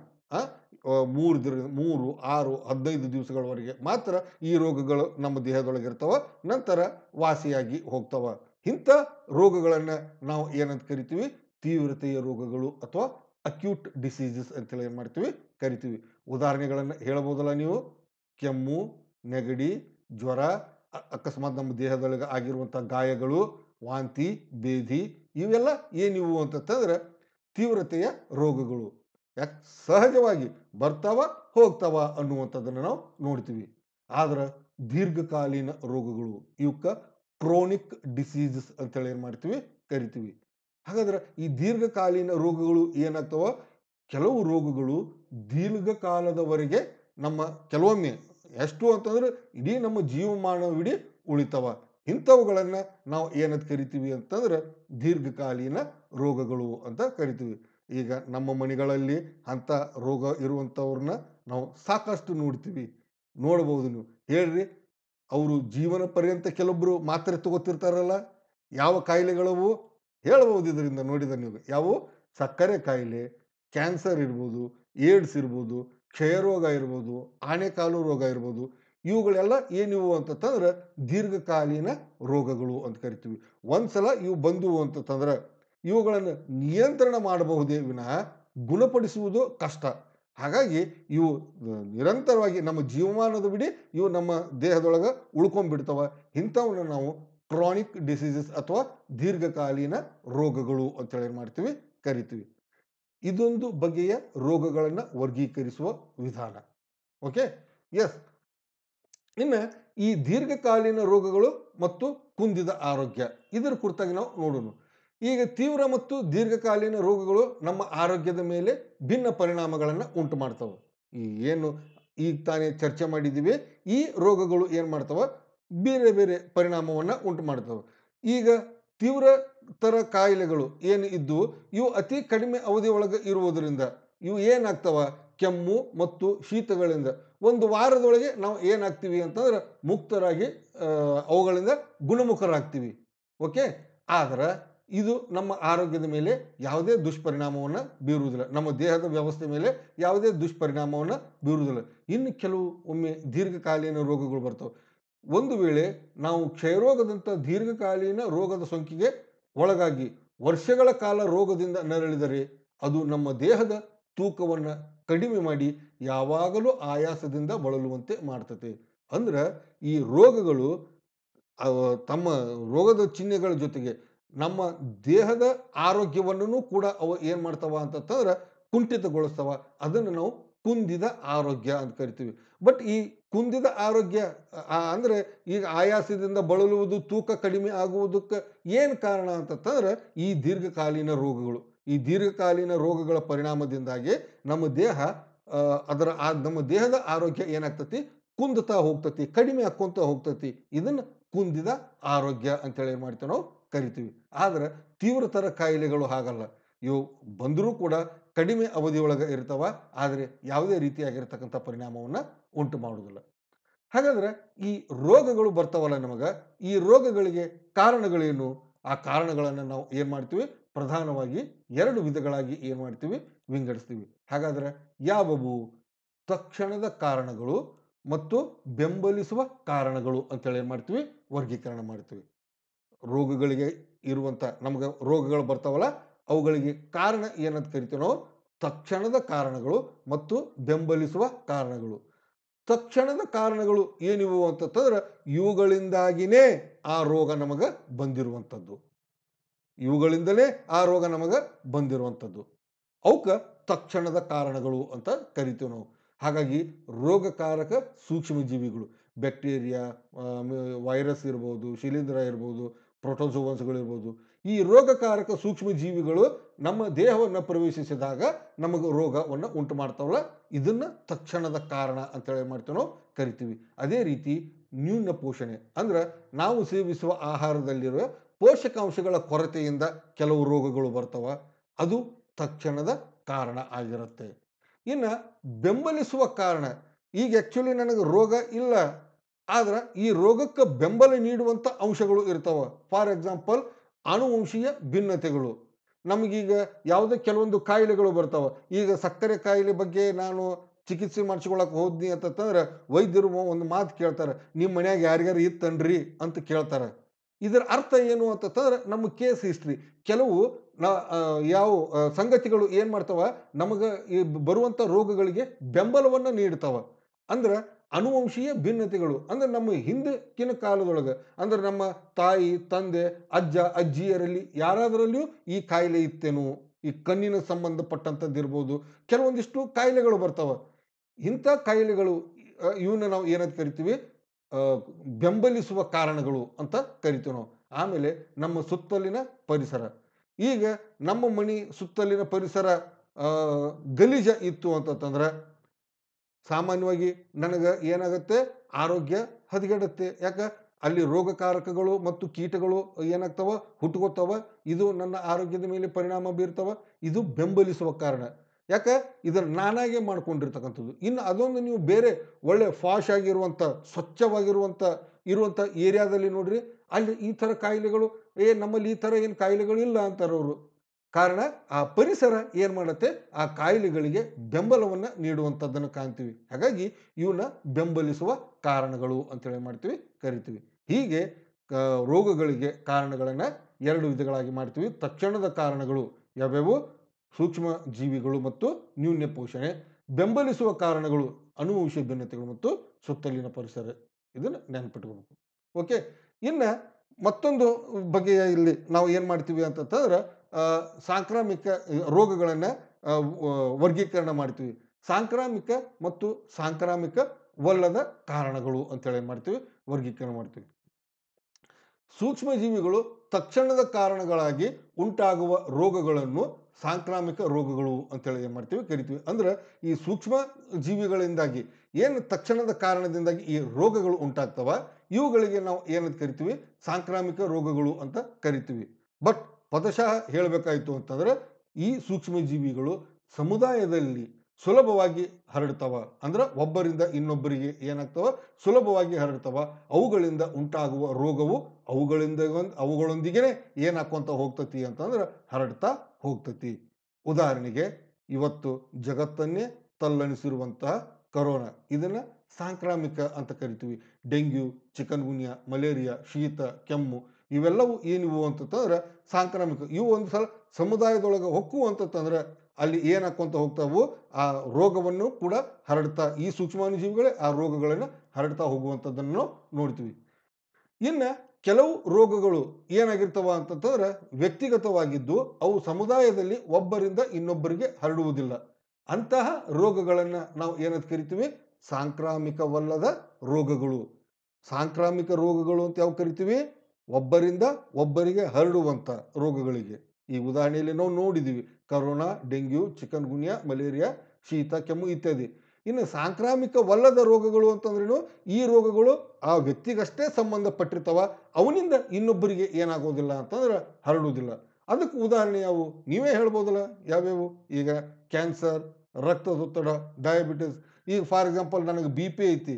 Speaker 1: ಮೂರು ದಿನ ಮೂರು ಆರು ಹದಿನೈದು ದಿವಸಗಳವರೆಗೆ ಮಾತ್ರ ಈ ರೋಗಗಳು ನಮ್ಮ ದೇಹದೊಳಗೆ ಇರ್ತವೆ ನಂತರ ವಾಸಿಯಾಗಿ ಹೋಗ್ತವೆ ಇಂಥ ರೋಗಗಳನ್ನು ನಾವು ಏನಂತ ಕರಿತೀವಿ ತೀವ್ರತೆಯ ರೋಗಗಳು ಅಥವಾ ಅಕ್ಯೂಟ್ ಡಿಸೀಸಸ್ ಅಂತೇಳಿ ಏನು ಮಾಡ್ತೀವಿ ಕರಿತೀವಿ ಉದಾಹರಣೆಗಳನ್ನು ಹೇಳ್ಬೋದಲ್ಲ ನೀವು ಕೆಮ್ಮು ನೆಗಡಿ ಜ್ವರ ಅಕಸ್ಮಾತ್ ನಮ್ಮ ದೇಹದೊಳಗೆ ಆಗಿರುವಂಥ ಗಾಯಗಳು ವಾಂತಿ ಬೇಧಿ ಇವೆಲ್ಲ ಏನಿವು ಅಂತಂತಂದ್ರೆ ತೀವ್ರತೆಯ ರೋಗಗಳು ಯಾಕೆ ಸಹಜವಾಗಿ ಬರ್ತಾವ ಹೋಗ್ತಾವ ಅನ್ನುವಂಥದ್ದನ್ನು ನಾವು ನೋಡ್ತೀವಿ ಆದ್ರೆ ದೀರ್ಘಕಾಲೀನ ರೋಗಗಳು ಇವಕ್ಕೆ ಕ್ರೋನಿಕ್ ಡಿಸೀಸಸ್ ಅಂತೇಳಿ ಏನು ಮಾಡ್ತೀವಿ ಕರಿತೀವಿ ಹಾಗಾದ್ರೆ ಈ ದೀರ್ಘಕಾಲೀನ ರೋಗಗಳು ಏನಾಗ್ತಾವ ಕೆಲವು ರೋಗಗಳು ದೀರ್ಘಕಾಲದವರೆಗೆ ನಮ್ಮ ಕೆಲವೊಮ್ಮೆ ಎಷ್ಟು ಅಂತಂದ್ರೆ ಇಡೀ ನಮ್ಮ ಜೀವಮಾನವಿಡೀ ಉಳಿತಾವ ಇಂಥವುಗಳನ್ನು ನಾವು ಏನಂತ ಕರಿತೀವಿ ಅಂತಂದ್ರೆ ದೀರ್ಘಕಾಲೀನ ರೋಗಗಳು ಅಂತ ಕರಿತೀವಿ ಈಗ ನಮ್ಮ ಮನೆಗಳಲ್ಲಿ ಅಂಥ ರೋಗ ಇರುವಂಥವ್ರನ್ನ ನಾವು ಸಾಕಷ್ಟು ನೋಡ್ತೀವಿ ನೋಡ್ಬೋದು ನೀವು ಹೇಳ್ರಿ ಅವರು ಜೀವನ ಪರ್ಯಂತ ಕೆಲವೊಬ್ಬರು ಮಾತ್ರೆ ತಗೋತಿರ್ತಾರಲ್ಲ ಯಾವ ಕಾಯಿಲೆಗಳವು ಹೇಳ್ಬೋದು ಇದರಿಂದ ನೋಡಿದ ನೀವು ಯಾವ ಸಕ್ಕರೆ ಕಾಯಿಲೆ ಕ್ಯಾನ್ಸರ್ ಇರ್ಬೋದು ಏಡ್ಸ್ ಇರ್ಬೋದು ಕ್ಷಯರೋಗ ಇರ್ಬೋದು ಆಣೆಕಾಲು ರೋಗ ಇರ್ಬೋದು ಇವುಗಳೆಲ್ಲ ಏನಿವು ಅಂತಂದ್ರೆ ದೀರ್ಘಕಾಲೀನ ರೋಗಗಳು ಅಂತ ಕರಿತೀವಿ ಒಂದ್ಸಲ ಇವು ಬಂದವು ಅಂತಂದ್ರೆ ಇವುಗಳನ್ನು ನಿಯಂತ್ರಣ ಮಾಡಬಹುದೇ ವಿನಃ ಗುಣಪಡಿಸುವುದು ಕಷ್ಟ ಹಾಗಾಗಿ ಇವು ನಿರಂತರವಾಗಿ ನಮ್ಮ ಜೀವಮಾನದ ಬಿಡಿ ಇವು ನಮ್ಮ ದೇಹದೊಳಗೆ ಉಳ್ಕೊಂಡ್ಬಿಡ್ತವೆ ಇಂಥವನ್ನು ನಾವು ಕ್ರಾನಿಕ್ ಡಿಸೀಸಸ್ ಅಥವಾ ದೀರ್ಘಕಾಲೀನ ರೋಗಗಳು ಅಂತೇಳಿ ಏನು ಮಾಡ್ತೀವಿ ಕರಿತೀವಿ ಇದೊಂದು ಬಗೆಯ ರೋಗಗಳನ್ನು ವರ್ಗೀಕರಿಸುವ ವಿಧಾನ ಓಕೆ ಎಸ್ ಇನ್ನು ಈ ದೀರ್ಘಕಾಲೀನ ರೋಗಗಳು ಮತ್ತು ಕುಂದಿದ ಆರೋಗ್ಯ ಇದರ ಕುರಿತಾಗಿ ನಾವು ನೋಡೋಣ ಈಗ ತೀವ್ರ ಮತ್ತು ದೀರ್ಘಕಾಲೀನ ರೋಗಗಳು ನಮ್ಮ ಆರೋಗ್ಯದ ಮೇಲೆ ಭಿನ್ನ ಪರಿಣಾಮಗಳನ್ನು ಉಂಟು ಮಾಡ್ತವೆ ಈ ಏನು ಈಗ ತಾನೇ ಚರ್ಚೆ ಮಾಡಿದ್ದೀವಿ ಈ ರೋಗಗಳು ಏನು ಮಾಡ್ತವೆ ಬೇರೆ ಬೇರೆ ಪರಿಣಾಮವನ್ನು ಉಂಟು ಮಾಡ್ತವೆ ಈಗ ತೀವ್ರ ತರ ಕಾಯಿಲೆಗಳು ಏನು ಇದ್ದು ಇವು ಅತಿ ಕಡಿಮೆ ಅವಧಿಯೊಳಗೆ ಇರುವುದರಿಂದ ಇವು ಏನಾಗ್ತವೆ ಕೆಮ್ಮು ಮತ್ತು ಶೀತಗಳಿಂದ ಒಂದು ವಾರದೊಳಗೆ ನಾವು ಏನಾಗ್ತೀವಿ ಅಂತಂದ್ರೆ ಮುಕ್ತರಾಗಿ ಅವುಗಳಿಂದ ಗುಣಮುಖರಾಗ್ತೀವಿ ಓಕೆ ಆದ್ರೆ ಇದು ನಮ್ಮ ಆರೋಗ್ಯದ ಮೇಲೆ ಯಾವುದೇ ದುಷ್ಪರಿಣಾಮವನ್ನು ಬೀರುವುದಿಲ್ಲ ನಮ್ಮ ದೇಹದ ವ್ಯವಸ್ಥೆ ಮೇಲೆ ಯಾವುದೇ ದುಷ್ಪರಿಣಾಮವನ್ನು ಬೀರುವುದಿಲ್ಲ ಇನ್ನು ಕೆಲವು ಒಮ್ಮೆ ದೀರ್ಘಕಾಲೀನ ರೋಗಗಳು ಬರ್ತವೆ ಒಂದು ವೇಳೆ ನಾವು ಕ್ಷಯರೋಗದಂಥ ದೀರ್ಘಕಾಲೀನ ರೋಗದ ಸೋಂಕಿಗೆ ಒಳಗಾಗಿ ವರ್ಷಗಳ ಕಾಲ ರೋಗದಿಂದ ನರಳಿದರೆ ಅದು ನಮ್ಮ ದೇಹದ ತೂಕವನ್ನು ಕಡಿಮೆ ಮಾಡಿ ಯಾವಾಗಲೂ ಆಯಾಸದಿಂದ ಬಳಲುವಂತೆ ಮಾಡ್ತದೆ ಅಂದ್ರೆ ಈ ರೋಗಗಳು ತಮ್ಮ ರೋಗದ ಚಿಹ್ನೆಗಳ ಜೊತೆಗೆ ನಮ್ಮ ದೇಹದ ಆರೋಗ್ಯವನ್ನು ಕೂಡ ಅವು ಏನು ಮಾಡ್ತಾವ ಅಂತಂತಂದ್ರೆ ಕುಂಠಿತಗೊಳಿಸ್ತಾವ ಅದನ್ನು ನಾವು ಕುಂದಿದ ಆರೋಗ್ಯ ಅಂತ ಕರಿತೀವಿ ಬಟ್ ಈ ಕುಂದಿದ ಆರೋಗ್ಯ ಅಂದರೆ ಈಗ ಆಯಾಸದಿಂದ ಬಳಲುವುದು ತೂಕ ಕಡಿಮೆ ಆಗುವುದಕ್ಕೆ ಏನು ಕಾರಣ ಅಂತಂತಂದ್ರೆ ಈ ದೀರ್ಘಕಾಲೀನ ರೋಗಗಳು ಈ ದೀರ್ಘಕಾಲೀನ ರೋಗಗಳ ಪರಿಣಾಮದಿಂದಾಗಿ ನಮ್ಮ ದೇಹ ಅದರ ನಮ್ಮ ದೇಹದ ಆರೋಗ್ಯ ಏನಾಗ್ತತಿ ಕುಂದುತ್ತಾ ಹೋಗ್ತತಿ ಕಡಿಮೆ ಹಾಕ್ಕೊಂತ ಹೋಗ್ತತಿ ಇದನ್ನು ಕುಂದಿದ ಆರೋಗ್ಯ ಅಂತೇಳಿ ಏನು ಮಾಡ್ತೇವೆ ನಾವು ಕರಿತೀವಿ ಆದರೆ ತೀವ್ರತರ ಕಾಯಿಲೆಗಳು ಹಾಗಲ್ಲ ಇವು ಬಂದರೂ ಕೂಡ ಕಡಿಮೆ ಅವಧಿಯೊಳಗೆ ಇರ್ತಾವ ಆದರೆ ಯಾವುದೇ ರೀತಿಯಾಗಿರ್ತಕ್ಕಂಥ ಪರಿಣಾಮವನ್ನು ಉಂಟು ಮಾಡುವುದಿಲ್ಲ ಹಾಗಾದರೆ ಈ ರೋಗಗಳು ಬರ್ತವಲ್ಲ ನಮಗೆ ಈ ರೋಗಗಳಿಗೆ ಕಾರಣಗಳೇನು ಆ ಕಾರಣಗಳನ್ನು ನಾವು ಏನು ಮಾಡ್ತೀವಿ ಪ್ರಧಾನವಾಗಿ ಎರಡು ವಿಧಗಳಾಗಿ ಏನು ಮಾಡ್ತೀವಿ ವಿಂಗಡಿಸ್ತೀವಿ ಹಾಗಾದರೆ ಯಾವವು ತಕ್ಷಣದ ಕಾರಣಗಳು ಮತ್ತು ಬೆಂಬಲಿಸುವ ಕಾರಣಗಳು ಅಂತೇಳಿ ಏನು ಮಾಡ್ತೀವಿ ವರ್ಗೀಕರಣ ಮಾಡ್ತೀವಿ ರೋಗಗಳಿಗೆ ಇರುವಂಥ ನಮಗೆ ರೋಗಗಳು ಬರ್ತಾವಲ್ಲ ಅವುಗಳಿಗೆ ಕಾರಣ ಏನಂತ ಕರಿತೀವಿ ನಾವು ತಕ್ಷಣದ ಕಾರಣಗಳು ಮತ್ತು ಬೆಂಬಲಿಸುವ ಕಾರಣಗಳು ತಕ್ಷಣದ ಕಾರಣಗಳು ಏನಿವು ಅಂತಂದ್ರೆ ಇವುಗಳಿಂದಾಗಿನೇ ಆ ರೋಗ ನಮಗೆ ಬಂದಿರುವಂಥದ್ದು ಇವುಗಳಿಂದಲೇ ಆ ರೋಗ ನಮಗೆ ಬಂದಿರುವಂಥದ್ದು ಅವಕ್ಕೆ ತಕ್ಷಣದ ಕಾರಣಗಳು ಅಂತ ಕರಿತೀವಿ ನಾವು ಹಾಗಾಗಿ ರೋಗಕಾರಕ ಸೂಕ್ಷ್ಮಜೀವಿಗಳು ಬ್ಯಾಕ್ಟೀರಿಯಾ ವೈರಸ್ ಇರ್ಬೋದು ಶಿಲೀಂಧ್ರ ಇರ್ಬೋದು ಪ್ರೋಟೋಸೋವನ್ಸ್ಗಳಿರ್ಬೋದು ಈ ರೋಗಕಾರಕ ಸೂಕ್ಷ್ಮ ಜೀವಿಗಳು ನಮ್ಮ ದೇಹವನ್ನು ಪ್ರವೇಶಿಸಿದಾಗ ನಮಗೆ ರೋಗವನ್ನು ಉಂಟು ಮಾಡ್ತಾವಲ್ಲ ಇದನ್ನು ತಕ್ಷಣದ ಕಾರಣ ಅಂತೇಳಿ ಮಾಡ್ತೇವೆ ನಾವು ಕರಿತೀವಿ ಅದೇ ರೀತಿ ನ್ಯೂನ ಪೋಷಣೆ ಅಂದ್ರೆ ನಾವು ಸೇವಿಸುವ ಆಹಾರದಲ್ಲಿರುವ ಪೋಷಕಾಂಶಗಳ ಕೊರತೆಯಿಂದ ಕೆಲವು ರೋಗಗಳು ಬರ್ತವ ಅದು ತಕ್ಷಣದ ಕಾರಣ ಆಗಿರುತ್ತೆ ಇನ್ನು ಬೆಂಬಲಿಸುವ ಕಾರಣ ಈಗ ಆ್ಯಕ್ಚುಲಿ ನನಗೆ ರೋಗ ಇಲ್ಲ ಆದ್ರೆ ಈ ರೋಗಕ್ಕೆ ಬೆಂಬಲ ನೀಡುವಂಥ ಅಂಶಗಳು ಇರ್ತಾವೆ ಫಾರ್ ಎಕ್ಸಾಂಪಲ್ ಅಣುವಂಶೀಯ ಭಿನ್ನತೆಗಳು ನಮಗೀಗ ಯಾವುದೇ ಕೆಲವೊಂದು ಕಾಯಿಲೆಗಳು ಬರ್ತಾವೆ ಈಗ ಸಕ್ಕರೆ ಕಾಯಿಲೆ ಬಗ್ಗೆ ನಾನು ಚಿಕಿತ್ಸೆ ಮಾಡಿಸ್ಕೊಳಕ್ ಹೋದ್ನಿ ಅಂತಂದ್ರೆ ವೈದ್ಯರು ಒಂದು ಮಾತು ಕೇಳ್ತಾರೆ ನಿಮ್ಮ ಮನ್ಯಾಗ ಯಾರಿಗಾರು ಇತ್ತನ್ರಿ ಅಂತ ಕೇಳ್ತಾರೆ ಇದರ ಅರ್ಥ ಏನು ಅಂತಂದ್ರೆ ನಮ್ಮ ಕೇಸ್ ಹಿಸ್ಟ್ರಿ ಕೆಲವು ಯಾವ ಸಂಗತಿಗಳು ಏನು ಮಾಡ್ತಾವ ನಮಗೆ ಈ ಬರುವಂಥ ರೋಗಗಳಿಗೆ ಬೆಂಬಲವನ್ನು ನೀಡ್ತಾವ ಅಂದ್ರೆ ಅನುವಂಶೀಯ ಭಿನ್ನತೆಗಳು ಅಂದರೆ ನಮ್ಮ ಹಿಂದಿನ ಕಾಲದೊಳಗೆ ಅಂದರೆ ನಮ್ಮ ತಾಯಿ ತಂದೆ ಅಜ್ಜ ಅಜ್ಜಿಯರಲ್ಲಿ ಯಾರಾದರಲ್ಲಿಯೂ ಈ ಕಾಯಿಲೆ ಇತ್ತೇನು ಈ ಕಣ್ಣಿನ ಸಂಬಂಧಪಟ್ಟಂಥದ್ದು ಇರ್ಬೋದು ಕೆಲವೊಂದಿಷ್ಟು ಕಾಯಿಲೆಗಳು ಬರ್ತವೆ ಇಂಥ ಕಾಯಿಲೆಗಳು ಇವನ್ನ ನಾವು ಏನಂತ ಕರಿತೀವಿ ಬೆಂಬಲಿಸುವ ಕಾರಣಗಳು ಅಂತ ಕರಿತೀವಿ ನಾವು ಆಮೇಲೆ ನಮ್ಮ ಸುತ್ತಲಿನ ಪರಿಸರ ಈಗ ನಮ್ಮ ಮನೆ ಸುತ್ತಲಿನ ಪರಿಸರ ಗಲೀಜ ಇತ್ತು ಅಂತಂತಂದ್ರೆ ಸಾಮಾನ್ಯವಾಗಿ ನನಗೆ ಏನಾಗುತ್ತೆ ಆರೋಗ್ಯ ಹದಗೆಡುತ್ತೆ ಯಾಕೆ ಅಲ್ಲಿ ರೋಗಕಾರಕಗಳು ಮತ್ತು ಕೀಟಗಳು ಏನಾಗ್ತವೆ ಹುಟ್ಟುಕೊತಾವ ಇದು ನನ್ನ ಆರೋಗ್ಯದ ಮೇಲೆ ಪರಿಣಾಮ ಬೀರ್ತಾವ ಇದು ಬೆಂಬಲಿಸುವ ಕಾರಣ ಯಾಕೆ ಇದನ್ನು ನಾನಾಗೆ ಮಾಡ್ಕೊಂಡಿರ್ತಕ್ಕಂಥದ್ದು ಇನ್ನು ಅದೊಂದು ನೀವು ಬೇರೆ ಒಳ್ಳೆ ಫಾಶ್ ಆಗಿರುವಂಥ ಸ್ವಚ್ಛವಾಗಿರುವಂಥ ಇರುವಂಥ ಏರಿಯಾದಲ್ಲಿ ನೋಡ್ರಿ ಅಲ್ಲಿ ಈ ಥರ ಕಾಯಿಲೆಗಳು ಏ ನಮ್ಮಲ್ಲಿ ಈ ಥರ ಏನು ಕಾಯಿಲೆಗಳು ಇಲ್ಲ ಅಂತಾರೆ ಅವರು ಕಾರಣ ಆ ಪರಿಸರ ಏನು ಮಾಡುತ್ತೆ ಆ ಕಾಯಿಲೆಗಳಿಗೆ ಬೆಂಬಲವನ್ನು ನೀಡುವಂಥದ್ದನ್ನು ಕಾಣ್ತೀವಿ ಹಾಗಾಗಿ ಇವನ್ನ ಬೆಂಬಲಿಸುವ ಕಾರಣಗಳು ಅಂತೇಳಿ ಮಾಡ್ತೀವಿ ಕರಿತೀವಿ ಹೀಗೆ ರೋಗಗಳಿಗೆ ಕಾರಣಗಳನ್ನು ಎರಡು ವಿಧಗಳಾಗಿ ಮಾಡ್ತೀವಿ ತಕ್ಷಣದ ಕಾರಣಗಳು ಯಾವ್ಯಾವು ಸೂಕ್ಷ್ಮ ಜೀವಿಗಳು ಮತ್ತು ನ್ಯೂನ್ಯ ಪೋಷಣೆ ಬೆಂಬಲಿಸುವ ಕಾರಣಗಳು ಅನುವಂಶ ಭಿನ್ನತೆಗಳು ಮತ್ತು ಸುತ್ತಲಿನ ಪರಿಸರ ಇದನ್ನು ನೆನಪಿಟ್ಕೋಬೇಕು ಓಕೆ ಇನ್ನು ಮತ್ತೊಂದು ಬಗೆಯ ಇಲ್ಲಿ ನಾವು ಏನು ಮಾಡ್ತೀವಿ ಅಂತಂತಂದ್ರೆ ಸಾಂಕ್ರಾಮಿಕ ರೋಗಗಳನ್ನು ವರ್ಗೀಕರಣ ಮಾಡ್ತೀವಿ ಸಾಂಕ್ರಾಮಿಕ ಮತ್ತು ಸಾಂಕ್ರಾಮಿಕ ವಲ್ಲದ ಕಾರಣಗಳು ಅಂತೇಳಿ ಏನು ಮಾಡ್ತೀವಿ ವರ್ಗೀಕರಣ ಮಾಡ್ತೀವಿ ಜೀವಿಗಳು ತಕ್ಷಣದ ಕಾರಣಗಳಾಗಿ ಉಂಟಾಗುವ ರೋಗಗಳನ್ನು ಸಾಂಕ್ರಾಮಿಕ ರೋಗಗಳು ಅಂತೇಳಿ ಏನು ಮಾಡ್ತೀವಿ ಕರಿತೀವಿ ಅಂದ್ರೆ ಈ ಸೂಕ್ಷ್ಮ ಜೀವಿಗಳಿಂದಾಗಿ ಏನು ತಕ್ಷಣದ ಕಾರಣದಿಂದಾಗಿ ಈ ರೋಗಗಳು ಉಂಟಾಗ್ತವ ಇವುಗಳಿಗೆ ನಾವು ಏನಂತ ಕರಿತೀವಿ ಸಾಂಕ್ರಾಮಿಕ ರೋಗಗಳು ಅಂತ ಕರಿತೀವಿ ಬಟ್ ಪದಶಃ ಹೇಳಬೇಕಾಯಿತು ಅಂತಂದರೆ ಈ ಸೂಕ್ಷ್ಮಜೀವಿಗಳು ಸಮುದಾಯದಲ್ಲಿ ಸುಲಭವಾಗಿ ಹರಡ್ತವ ಅಂದ್ರೆ ಒಬ್ಬರಿಂದ ಇನ್ನೊಬ್ಬರಿಗೆ ಏನಾಗ್ತವ ಸುಲಭವಾಗಿ ಹರಡ್ತವ ಅವುಗಳಿಂದ ಉಂಟಾಗುವ ರೋಗವು ಅವುಗಳಿಂದ ಅವುಗಳೊಂದಿಗೆ ಏನಾಕೊಂತ ಹೋಗ್ತತಿ ಅಂತಂದ್ರೆ ಹರಡ್ತಾ ಹೋಗ್ತತಿ ಉದಾಹರಣೆಗೆ ಇವತ್ತು ಜಗತ್ತನ್ನೇ ತಲ್ಲಣಿಸಿರುವಂತಹ ಕರೋನಾ ಇದನ್ನು ಸಾಂಕ್ರಾಮಿಕ ಅಂತ ಕರಿತೀವಿ ಡೆಂಗ್ಯೂ ಚಿಕನ್ಗುನ್ಯಾ ಮಲೇರಿಯಾ ಶೀತ ಕೆಮ್ಮು ಇವೆಲ್ಲವೂ ಏನಿವು ಅಂತಂದ್ರೆ ಸಾಂಕ್ರಾಮಿಕ ಇವು ಒಂದು ಸಲ ಸಮುದಾಯದೊಳಗೆ ಹೊಕ್ಕು ಅಂತಂತಂದ್ರೆ ಅಲ್ಲಿ ಏನಾಕೊಂತ ಹೋಗ್ತಾವೋ ಆ ರೋಗವನ್ನು ಕೂಡ ಹರಡ್ತಾ ಈ ಸೂಕ್ಷ್ಮಾನುಜೀವಿಗಳೇ ಆ ರೋಗಗಳನ್ನು ಹರಡ್ತಾ ಹೋಗುವಂಥದ್ದನ್ನು ನೋಡ್ತೀವಿ ಇನ್ನು ಕೆಲವು ರೋಗಗಳು ಏನಾಗಿರ್ತವ ಅಂತಂದ್ರೆ ವ್ಯಕ್ತಿಗತವಾಗಿದ್ದು ಅವು ಸಮುದಾಯದಲ್ಲಿ ಒಬ್ಬರಿಂದ ಇನ್ನೊಬ್ಬರಿಗೆ ಹರಡುವುದಿಲ್ಲ ಅಂತಹ ರೋಗಗಳನ್ನು ನಾವು ಏನಂತ ಕರಿತೀವಿ ಸಾಂಕ್ರಾಮಿಕವಲ್ಲದ ರೋಗಗಳು ಸಾಂಕ್ರಾಮಿಕ ರೋಗಗಳು ಅಂತ ಯಾವ ಕರಿತೀವಿ ಒಬ್ಬರಿಂದ ಒಬ್ಬರಿಗೆ ಹರಡುವಂಥ ರೋಗಗಳಿಗೆ ಈ ಉದಾಹರಣೆಯಲ್ಲಿ ನಾವು ನೋಡಿದ್ದೀವಿ corona dengue chikungunya malaria ಶೀತ ಕೆಮ್ಮು ಇತ್ಯಾದಿ ಇನ್ನು ಸಾಂಕ್ರಾಮಿಕವಲ್ಲದ ರೋಗಗಳು ಅಂತಂದ್ರೇನು ಈ ರೋಗಗಳು ಆ ವ್ಯಕ್ತಿಗಷ್ಟೇ ಸಂಬಂಧಪಟ್ಟಿರ್ತಾವ ಅವನಿಂದ ಇನ್ನೊಬ್ಬರಿಗೆ ಏನಾಗೋದಿಲ್ಲ ಅಂತಂದ್ರೆ ಹರಡುವುದಿಲ್ಲ ಅದಕ್ಕೆ ಉದಾಹರಣೆ ಯಾವು ನೀವೇ ಹೇಳ್ಬೋದಲ್ಲ ಯಾವ್ಯಾವು ಈಗ ಕ್ಯಾನ್ಸರ್ ರಕ್ತದೊತ್ತಡ ಡಯಾಬಿಟಿಸ್ ಈಗ ಫಾರ್ ಎಕ್ಸಾಂಪಲ್ ನನಗೆ ಬಿ ಪಿ ಐತಿ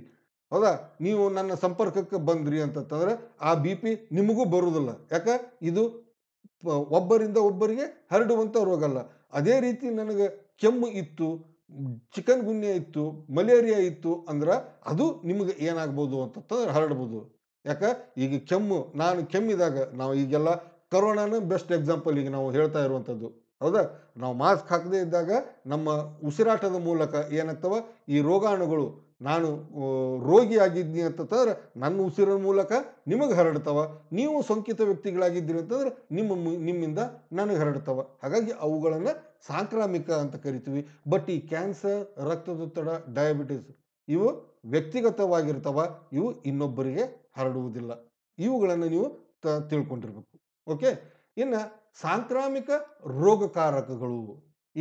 Speaker 1: ಹೌದಾ ನೀವು ನನ್ನ ಸಂಪರ್ಕಕ್ಕೆ ಬಂದ್ರಿ ಅಂತಂತಂದ್ರೆ ಆ ಬಿ ಪಿ ನಿಮಗೂ ಬರುವುದಿಲ್ಲ ಯಾಕೆ ಇದು ಒಬ್ಬರಿಂದ ಒಬ್ಬರಿಗೆ ಹರಡುವಂಥ ರೋಗ ಅಲ್ಲ ಅದೇ ರೀತಿ ನನಗೆ ಕೆಮ್ಮು ಇತ್ತು ಚಿಕನ್ ಗುನ್ಯ ಇತ್ತು ಮಲೇರಿಯಾ ಇತ್ತು ಅಂದ್ರೆ ಅದು ನಿಮಗೆ ಏನಾಗ್ಬೋದು ಅಂತಂತಂದ್ರೆ ಹರಡ್ಬೋದು ಯಾಕೆ ಈಗ ಕೆಮ್ಮು ನಾನು ಕೆಮ್ಮಿದಾಗ ನಾವು ಈಗೆಲ್ಲ ಕರೋನಾನ ಬೆಸ್ಟ್ ಎಕ್ಸಾಂಪಲ್ ಈಗ ನಾವು ಹೇಳ್ತಾ ಇರುವಂಥದ್ದು ಹೌದಾ ನಾವು ಮಾಸ್ಕ್ ಹಾಕದೇ ಇದ್ದಾಗ ನಮ್ಮ ಉಸಿರಾಟದ ಮೂಲಕ ಏನಾಗ್ತವೆ ಈ ರೋಗಾಣುಗಳು ನಾನು ರೋಗಿಯಾಗಿದ್ದೀನಿ ಅಂತಂದ್ರೆ ನನ್ನ ಉಸಿರಿನ ಮೂಲಕ ನಿಮಗೆ ಹರಡ್ತವ ನೀವು ಸೋಂಕಿತ ವ್ಯಕ್ತಿಗಳಾಗಿದ್ದೀರಿ ಅಂತಂದ್ರೆ ನಿಮ್ಮ ನಿಮ್ಮಿಂದ ನನಗೆ ಹರಡ್ತವ ಹಾಗಾಗಿ ಅವುಗಳನ್ನು ಸಾಂಕ್ರಾಮಿಕ ಅಂತ ಕರಿತೀವಿ ಬಟ್ ಈ ಕ್ಯಾನ್ಸರ್ ರಕ್ತದೊತ್ತಡ ಡಯಾಬಿಟಿಸ್ ಇವು ವ್ಯಕ್ತಿಗತವಾಗಿರ್ತವ ಇವು ಇನ್ನೊಬ್ಬರಿಗೆ ಹರಡುವುದಿಲ್ಲ ಇವುಗಳನ್ನು ನೀವು ತ ತಿಳ್ಕೊಂಡಿರ್ಬೇಕು ಓಕೆ ಇನ್ನು ಸಾಂಕ್ರಾಮಿಕ ರೋಗಕಾರಕಗಳು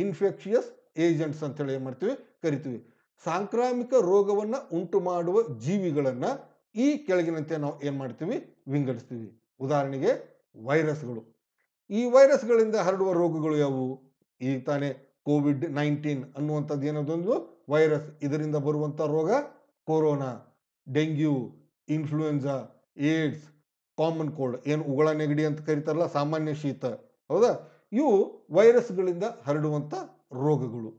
Speaker 1: ಇನ್ಫೆಕ್ಷಿಯಸ್ ಏಜೆಂಟ್ಸ್ ಅಂತೇಳಿ ಏನು ಮಾಡ್ತೀವಿ ಕರಿತೀವಿ ಸಾಂಕ್ರಾಮಿಕ ರೋಗವನ್ನು ಉಂಟು ಮಾಡುವ ಜೀವಿಗಳನ್ನು ಈ ಕೆಳಗಿನಂತೆ ನಾವು ಏನು ಮಾಡ್ತೀವಿ ವಿಂಗಡಿಸ್ತೀವಿ ಉದಾಹರಣೆಗೆ ವೈರಸ್ಗಳು ಈ ವೈರಸ್ಗಳಿಂದ ಹರಡುವ ರೋಗಗಳು ಯಾವುವು ಈಗ ತಾನೇ ಕೋವಿಡ್ ನೈನ್ಟೀನ್ ಅನ್ನುವಂಥದ್ದು ಏನದೊಂದು ವೈರಸ್ ಇದರಿಂದ ಬರುವಂಥ ರೋಗ corona dengue influenza AIDS common cold ಏನು ಉಗಳ ನೆಗಡಿ ಅಂತ ಕರೀತಾರಲ್ಲ ಸಾಮಾನ್ಯ ಶೀತ ಹೌದಾ ಇವು ವೈರಸ್ಗಳಿಂದ ಹರಡುವಂಥ ರೋಗಗಳು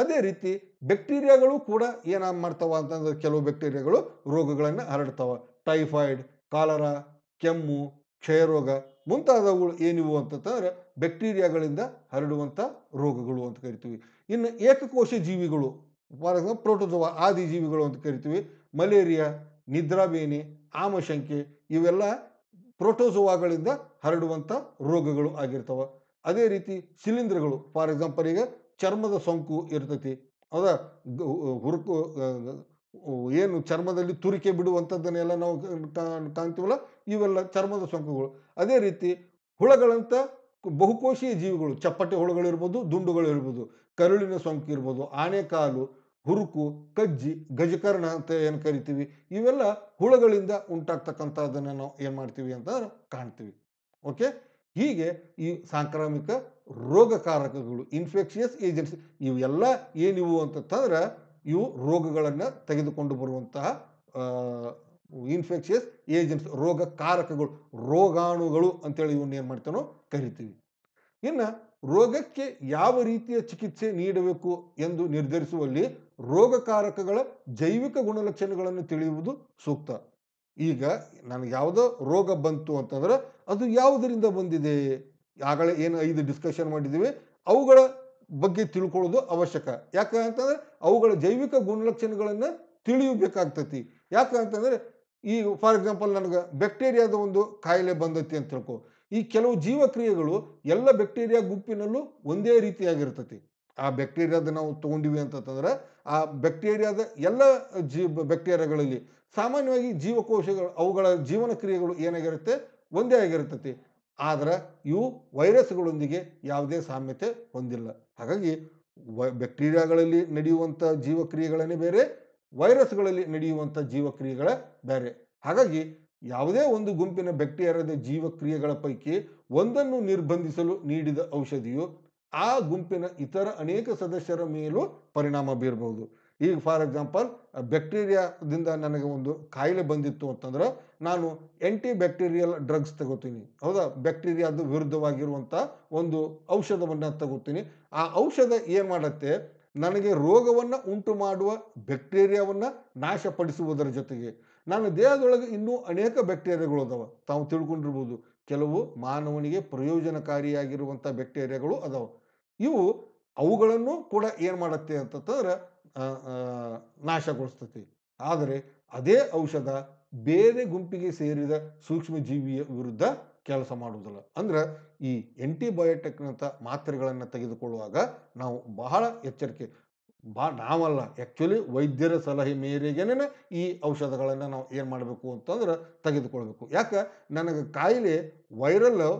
Speaker 1: ಅದೇ ರೀತಿ ಬ್ಯಾಕ್ಟೀರಿಯಾಗಳು ಕೂಡ ಏನಾಗ ಮಾಡ್ತಾವ ಅಂತಂದ್ರೆ ಕೆಲವು ಬ್ಯಾಕ್ಟೀರಿಯಾಗಳು ರೋಗಗಳನ್ನು ಹರಡ್ತಾವ ಟೈಫಾಯ್ಡ್ ಕಾಲರ ಕೆಮ್ಮು ಕ್ಷಯರೋಗ ಮುಂತಾದವುಗಳು ಏನಿವು ಅಂತಂದ್ರೆ ಬ್ಯಾಕ್ಟೀರಿಯಾಗಳಿಂದ ಹರಡುವಂಥ ರೋಗಗಳು ಅಂತ ಕರಿತೀವಿ ಇನ್ನು ಏಕಕೋಶ ಜೀವಿಗಳು ಫಾರ್ ಎಕ್ಸಾಂಪಲ್ ಪ್ರೋಟೋಸೋವಾ ಆದಿ ಜೀವಿಗಳು ಅಂತ ಕರಿತೀವಿ ಮಲೇರಿಯಾ ನಿದ್ರಾಬೇನೆ ಆಮಶಂಕೆ ಇವೆಲ್ಲ ಪ್ರೋಟೋಜೋವಾಗಳಿಂದ ಹರಡುವಂಥ ರೋಗಗಳು ಆಗಿರ್ತವೆ ಅದೇ ರೀತಿ ಶಿಲೀಂಧ್ರಗಳು ಫಾರ್ ಎಕ್ಸಾಂಪಲ್ ಈಗ ಚರ್ಮದ ಸೋಂಕು ಇರ್ತೈತಿ ಅದ ಹುರುಕು ಏನು ಚರ್ಮದಲ್ಲಿ ತುರಿಕೆ ಬಿಡುವಂಥದ್ದನ್ನೆಲ್ಲ ನಾವು ಕಾಣ್ತೀವಲ್ಲ ಇವೆಲ್ಲ ಚರ್ಮದ ಸೋಂಕುಗಳು ಅದೇ ರೀತಿ ಹುಳಗಳಂಥ ಬಹುಕೋಶೀಯ ಜೀವಿಗಳು ಚಪ್ಪಟೆ ಹುಳುಗಳಿರ್ಬೋದು ದುಂಡುಗಳಿರ್ಬೋದು ಕರುಳಿನ ಸೋಂಕು ಇರ್ಬೋದು ಆನೆಕಾಲು ಹುರುಕು ಕಜ್ಜಿ ಗಜಕರ್ಣ ಅಂತ ಏನು ಕರಿತೀವಿ ಇವೆಲ್ಲ ಹುಳಗಳಿಂದ ಉಂಟಾಗ್ತಕ್ಕಂಥದ್ದನ್ನು ನಾವು ಏನು ಮಾಡ್ತೀವಿ ಅಂತ ಕಾಣ್ತೀವಿ ಓಕೆ ಹೀಗೆ ಈ ಸಾಂಕ್ರಾಮಿಕ ರೋಗಕಾರಕಗಳು ಇನ್ಫೆಕ್ಷಿಯಸ್ ಏಜೆಂಟ್ಸ್ ಇವೆಲ್ಲ ಏನಿವು ಅಂತಂತಂದ್ರೆ ಇವು ರೋಗಗಳನ್ನು ತೆಗೆದುಕೊಂಡು ಬರುವಂತಹ ಇನ್ಫೆಕ್ಷಿಯಸ್ ಏಜೆಂಟ್ಸ್ ರೋಗಕಾರಕಗಳು ರೋಗಾಣುಗಳು ಅಂತೇಳಿ ಇವನ್ನ ಏನು ಮಾಡ್ತಾನೋ ಕರಿತೀವಿ ಇನ್ನು ರೋಗಕ್ಕೆ ಯಾವ ರೀತಿಯ ಚಿಕಿತ್ಸೆ ನೀಡಬೇಕು ಎಂದು ನಿರ್ಧರಿಸುವಲ್ಲಿ ರೋಗಕಾರಕಗಳ ಜೈವಿಕ ಗುಣಲಕ್ಷಣಗಳನ್ನು ತಿಳಿಯುವುದು ಸೂಕ್ತ ಈಗ ನನಗೆ ಯಾವುದೋ ರೋಗ ಬಂತು ಅಂತಂದ್ರೆ ಅದು ಯಾವುದರಿಂದ ಬಂದಿದೆ ಆಗಲೇ ಏನು ಐದು ಡಿಸ್ಕಷನ್ ಮಾಡಿದ್ದೀವಿ ಅವುಗಳ ಬಗ್ಗೆ ತಿಳ್ಕೊಳ್ಳೋದು ಅವಶ್ಯಕ ಯಾಕೆ ಅಂತಂದರೆ ಅವುಗಳ ಜೈವಿಕ ಗುಣಲಕ್ಷಣಗಳನ್ನು ತಿಳಿಯಬೇಕಾಗ್ತತಿ ಯಾಕೆ ಅಂತಂದರೆ ಈ ಫಾರ್ ಎಕ್ಸಾಂಪಲ್ ನನಗೆ ಬ್ಯಾಕ್ಟೀರಿಯಾದ ಒಂದು ಕಾಯಿಲೆ ಬಂದೈತಿ ಅಂತ ತಿಳ್ಕೊ ಈ ಕೆಲವು ಜೀವಕ್ರಿಯೆಗಳು ಎಲ್ಲ ಬ್ಯಾಕ್ಟೀರಿಯಾ ಗುಂಪಿನಲ್ಲೂ ಒಂದೇ ರೀತಿಯಾಗಿರ್ತತಿ ಆ ಬ್ಯಾಕ್ಟೀರಿಯಾದ ನಾವು ತೊಗೊಂಡಿವಿ ಅಂತಂದ್ರೆ ಆ ಬ್ಯಾಕ್ಟೀರಿಯಾದ ಎಲ್ಲ ಜೀ ಬ್ಯಾಕ್ಟೀರಿಯಾಗಳಲ್ಲಿ ಸಾಮಾನ್ಯವಾಗಿ ಜೀವಕೋಶಗಳು ಅವುಗಳ ಜೀವನ ಕ್ರಿಯೆಗಳು ಏನಾಗಿರುತ್ತೆ ಒಂದೇ ಆಗಿರ್ತತಿ ಆದರೆ ಇವು ವೈರಸ್ಗಳೊಂದಿಗೆ ಯಾವುದೇ ಸಾಮ್ಯತೆ ಹೊಂದಿಲ್ಲ ಹಾಗಾಗಿ ವೈ ಬ್ಯಾಕ್ಟೀರಿಯಾಗಳಲ್ಲಿ ನಡೆಯುವಂಥ ಜೀವಕ್ರಿಯೆಗಳನ್ನೇ ಬೇರೆ ವೈರಸ್ಗಳಲ್ಲಿ ನಡೆಯುವಂಥ ಜೀವಕ್ರಿಯೆಗಳೇ ಬೇರೆ ಹಾಗಾಗಿ ಯಾವುದೇ ಒಂದು ಗುಂಪಿನ ಬ್ಯಾಕ್ಟೀರಿಯಾದ ಜೀವಕ್ರಿಯೆಗಳ ಪೈಕಿ ಒಂದನ್ನು ನಿರ್ಬಂಧಿಸಲು ನೀಡಿದ ಔಷಧಿಯು ಆ ಗುಂಪಿನ ಇತರ ಅನೇಕ ಸದಸ್ಯರ ಮೇಲೂ ಪರಿಣಾಮ ಬೀರಬಹುದು ಈಗ ಫಾರ್ ಎಕ್ಸಾಂಪಲ್ ಬ್ಯಾಕ್ಟೀರಿಯಾದಿಂದ ನನಗೆ ಒಂದು ಕಾಯಿಲೆ ಬಂದಿತ್ತು ಅಂತಂದ್ರೆ ನಾನು ಆ್ಯಂಟಿ ಬ್ಯಾಕ್ಟೀರಿಯಲ್ ಡ್ರಗ್ಸ್ ತಗೋತೀನಿ ಹೌದಾ ಬ್ಯಾಕ್ಟೀರಿಯಾದ ವಿರುದ್ಧವಾಗಿರುವಂಥ ಒಂದು ಔಷಧವನ್ನು ತಗೋತೀನಿ ಆ ಔಷಧ ಏನು ಮಾಡುತ್ತೆ ನನಗೆ ರೋಗವನ್ನು ಉಂಟು ಮಾಡುವ ಬ್ಯಾಕ್ಟೀರಿಯಾವನ್ನು ನಾಶಪಡಿಸುವುದರ ಜೊತೆಗೆ ನನ್ನ ದೇಹದೊಳಗೆ ಇನ್ನೂ ಅನೇಕ ಬ್ಯಾಕ್ಟೀರಿಯಾಗಳು ಅದಾವೆ ತಾವು ತಿಳ್ಕೊಂಡಿರ್ಬೋದು ಕೆಲವು ಮಾನವನಿಗೆ ಪ್ರಯೋಜನಕಾರಿಯಾಗಿರುವಂಥ ಬ್ಯಾಕ್ಟೀರಿಯಾಗಳು ಅದಾವೆ ಇವು ಅವುಗಳನ್ನು ಕೂಡ ಏನು ಮಾಡುತ್ತೆ ಅಂತಂದ್ರೆ ನಾಶಗೊಳಿಸ್ತತಿ ಆದರೆ ಅದೇ ಔಷಧ ಬೇರೆ ಗುಂಪಿಗೆ ಸೇರಿದ ಸೂಕ್ಷ್ಮ ಜೀವಿಯ ವಿರುದ್ಧ ಕೆಲಸ ಮಾಡುವುದಿಲ್ಲ ಅಂದ್ರೆ ಈ ಎಂಟಿಬಯೋಟೆಕ್ನಂಥ ಮಾತ್ರೆಗಳನ್ನು ತೆಗೆದುಕೊಳ್ಳುವಾಗ ನಾವು ಬಹಳ ಎಚ್ಚರಿಕೆ ಬಾ ನಾವಲ್ಲ ಆ್ಯಕ್ಚುಲಿ ವೈದ್ಯರ ಸಲಹೆ ಮೇರೆಗೇನೆ ಈ ಔಷಧಗಳನ್ನು ನಾವು ಏನು ಮಾಡಬೇಕು ಅಂತಂದ್ರೆ ತೆಗೆದುಕೊಳ್ಬೇಕು ಯಾಕೆ ನನಗೆ ಕಾಯಿಲೆ ವೈರಲ್ಲು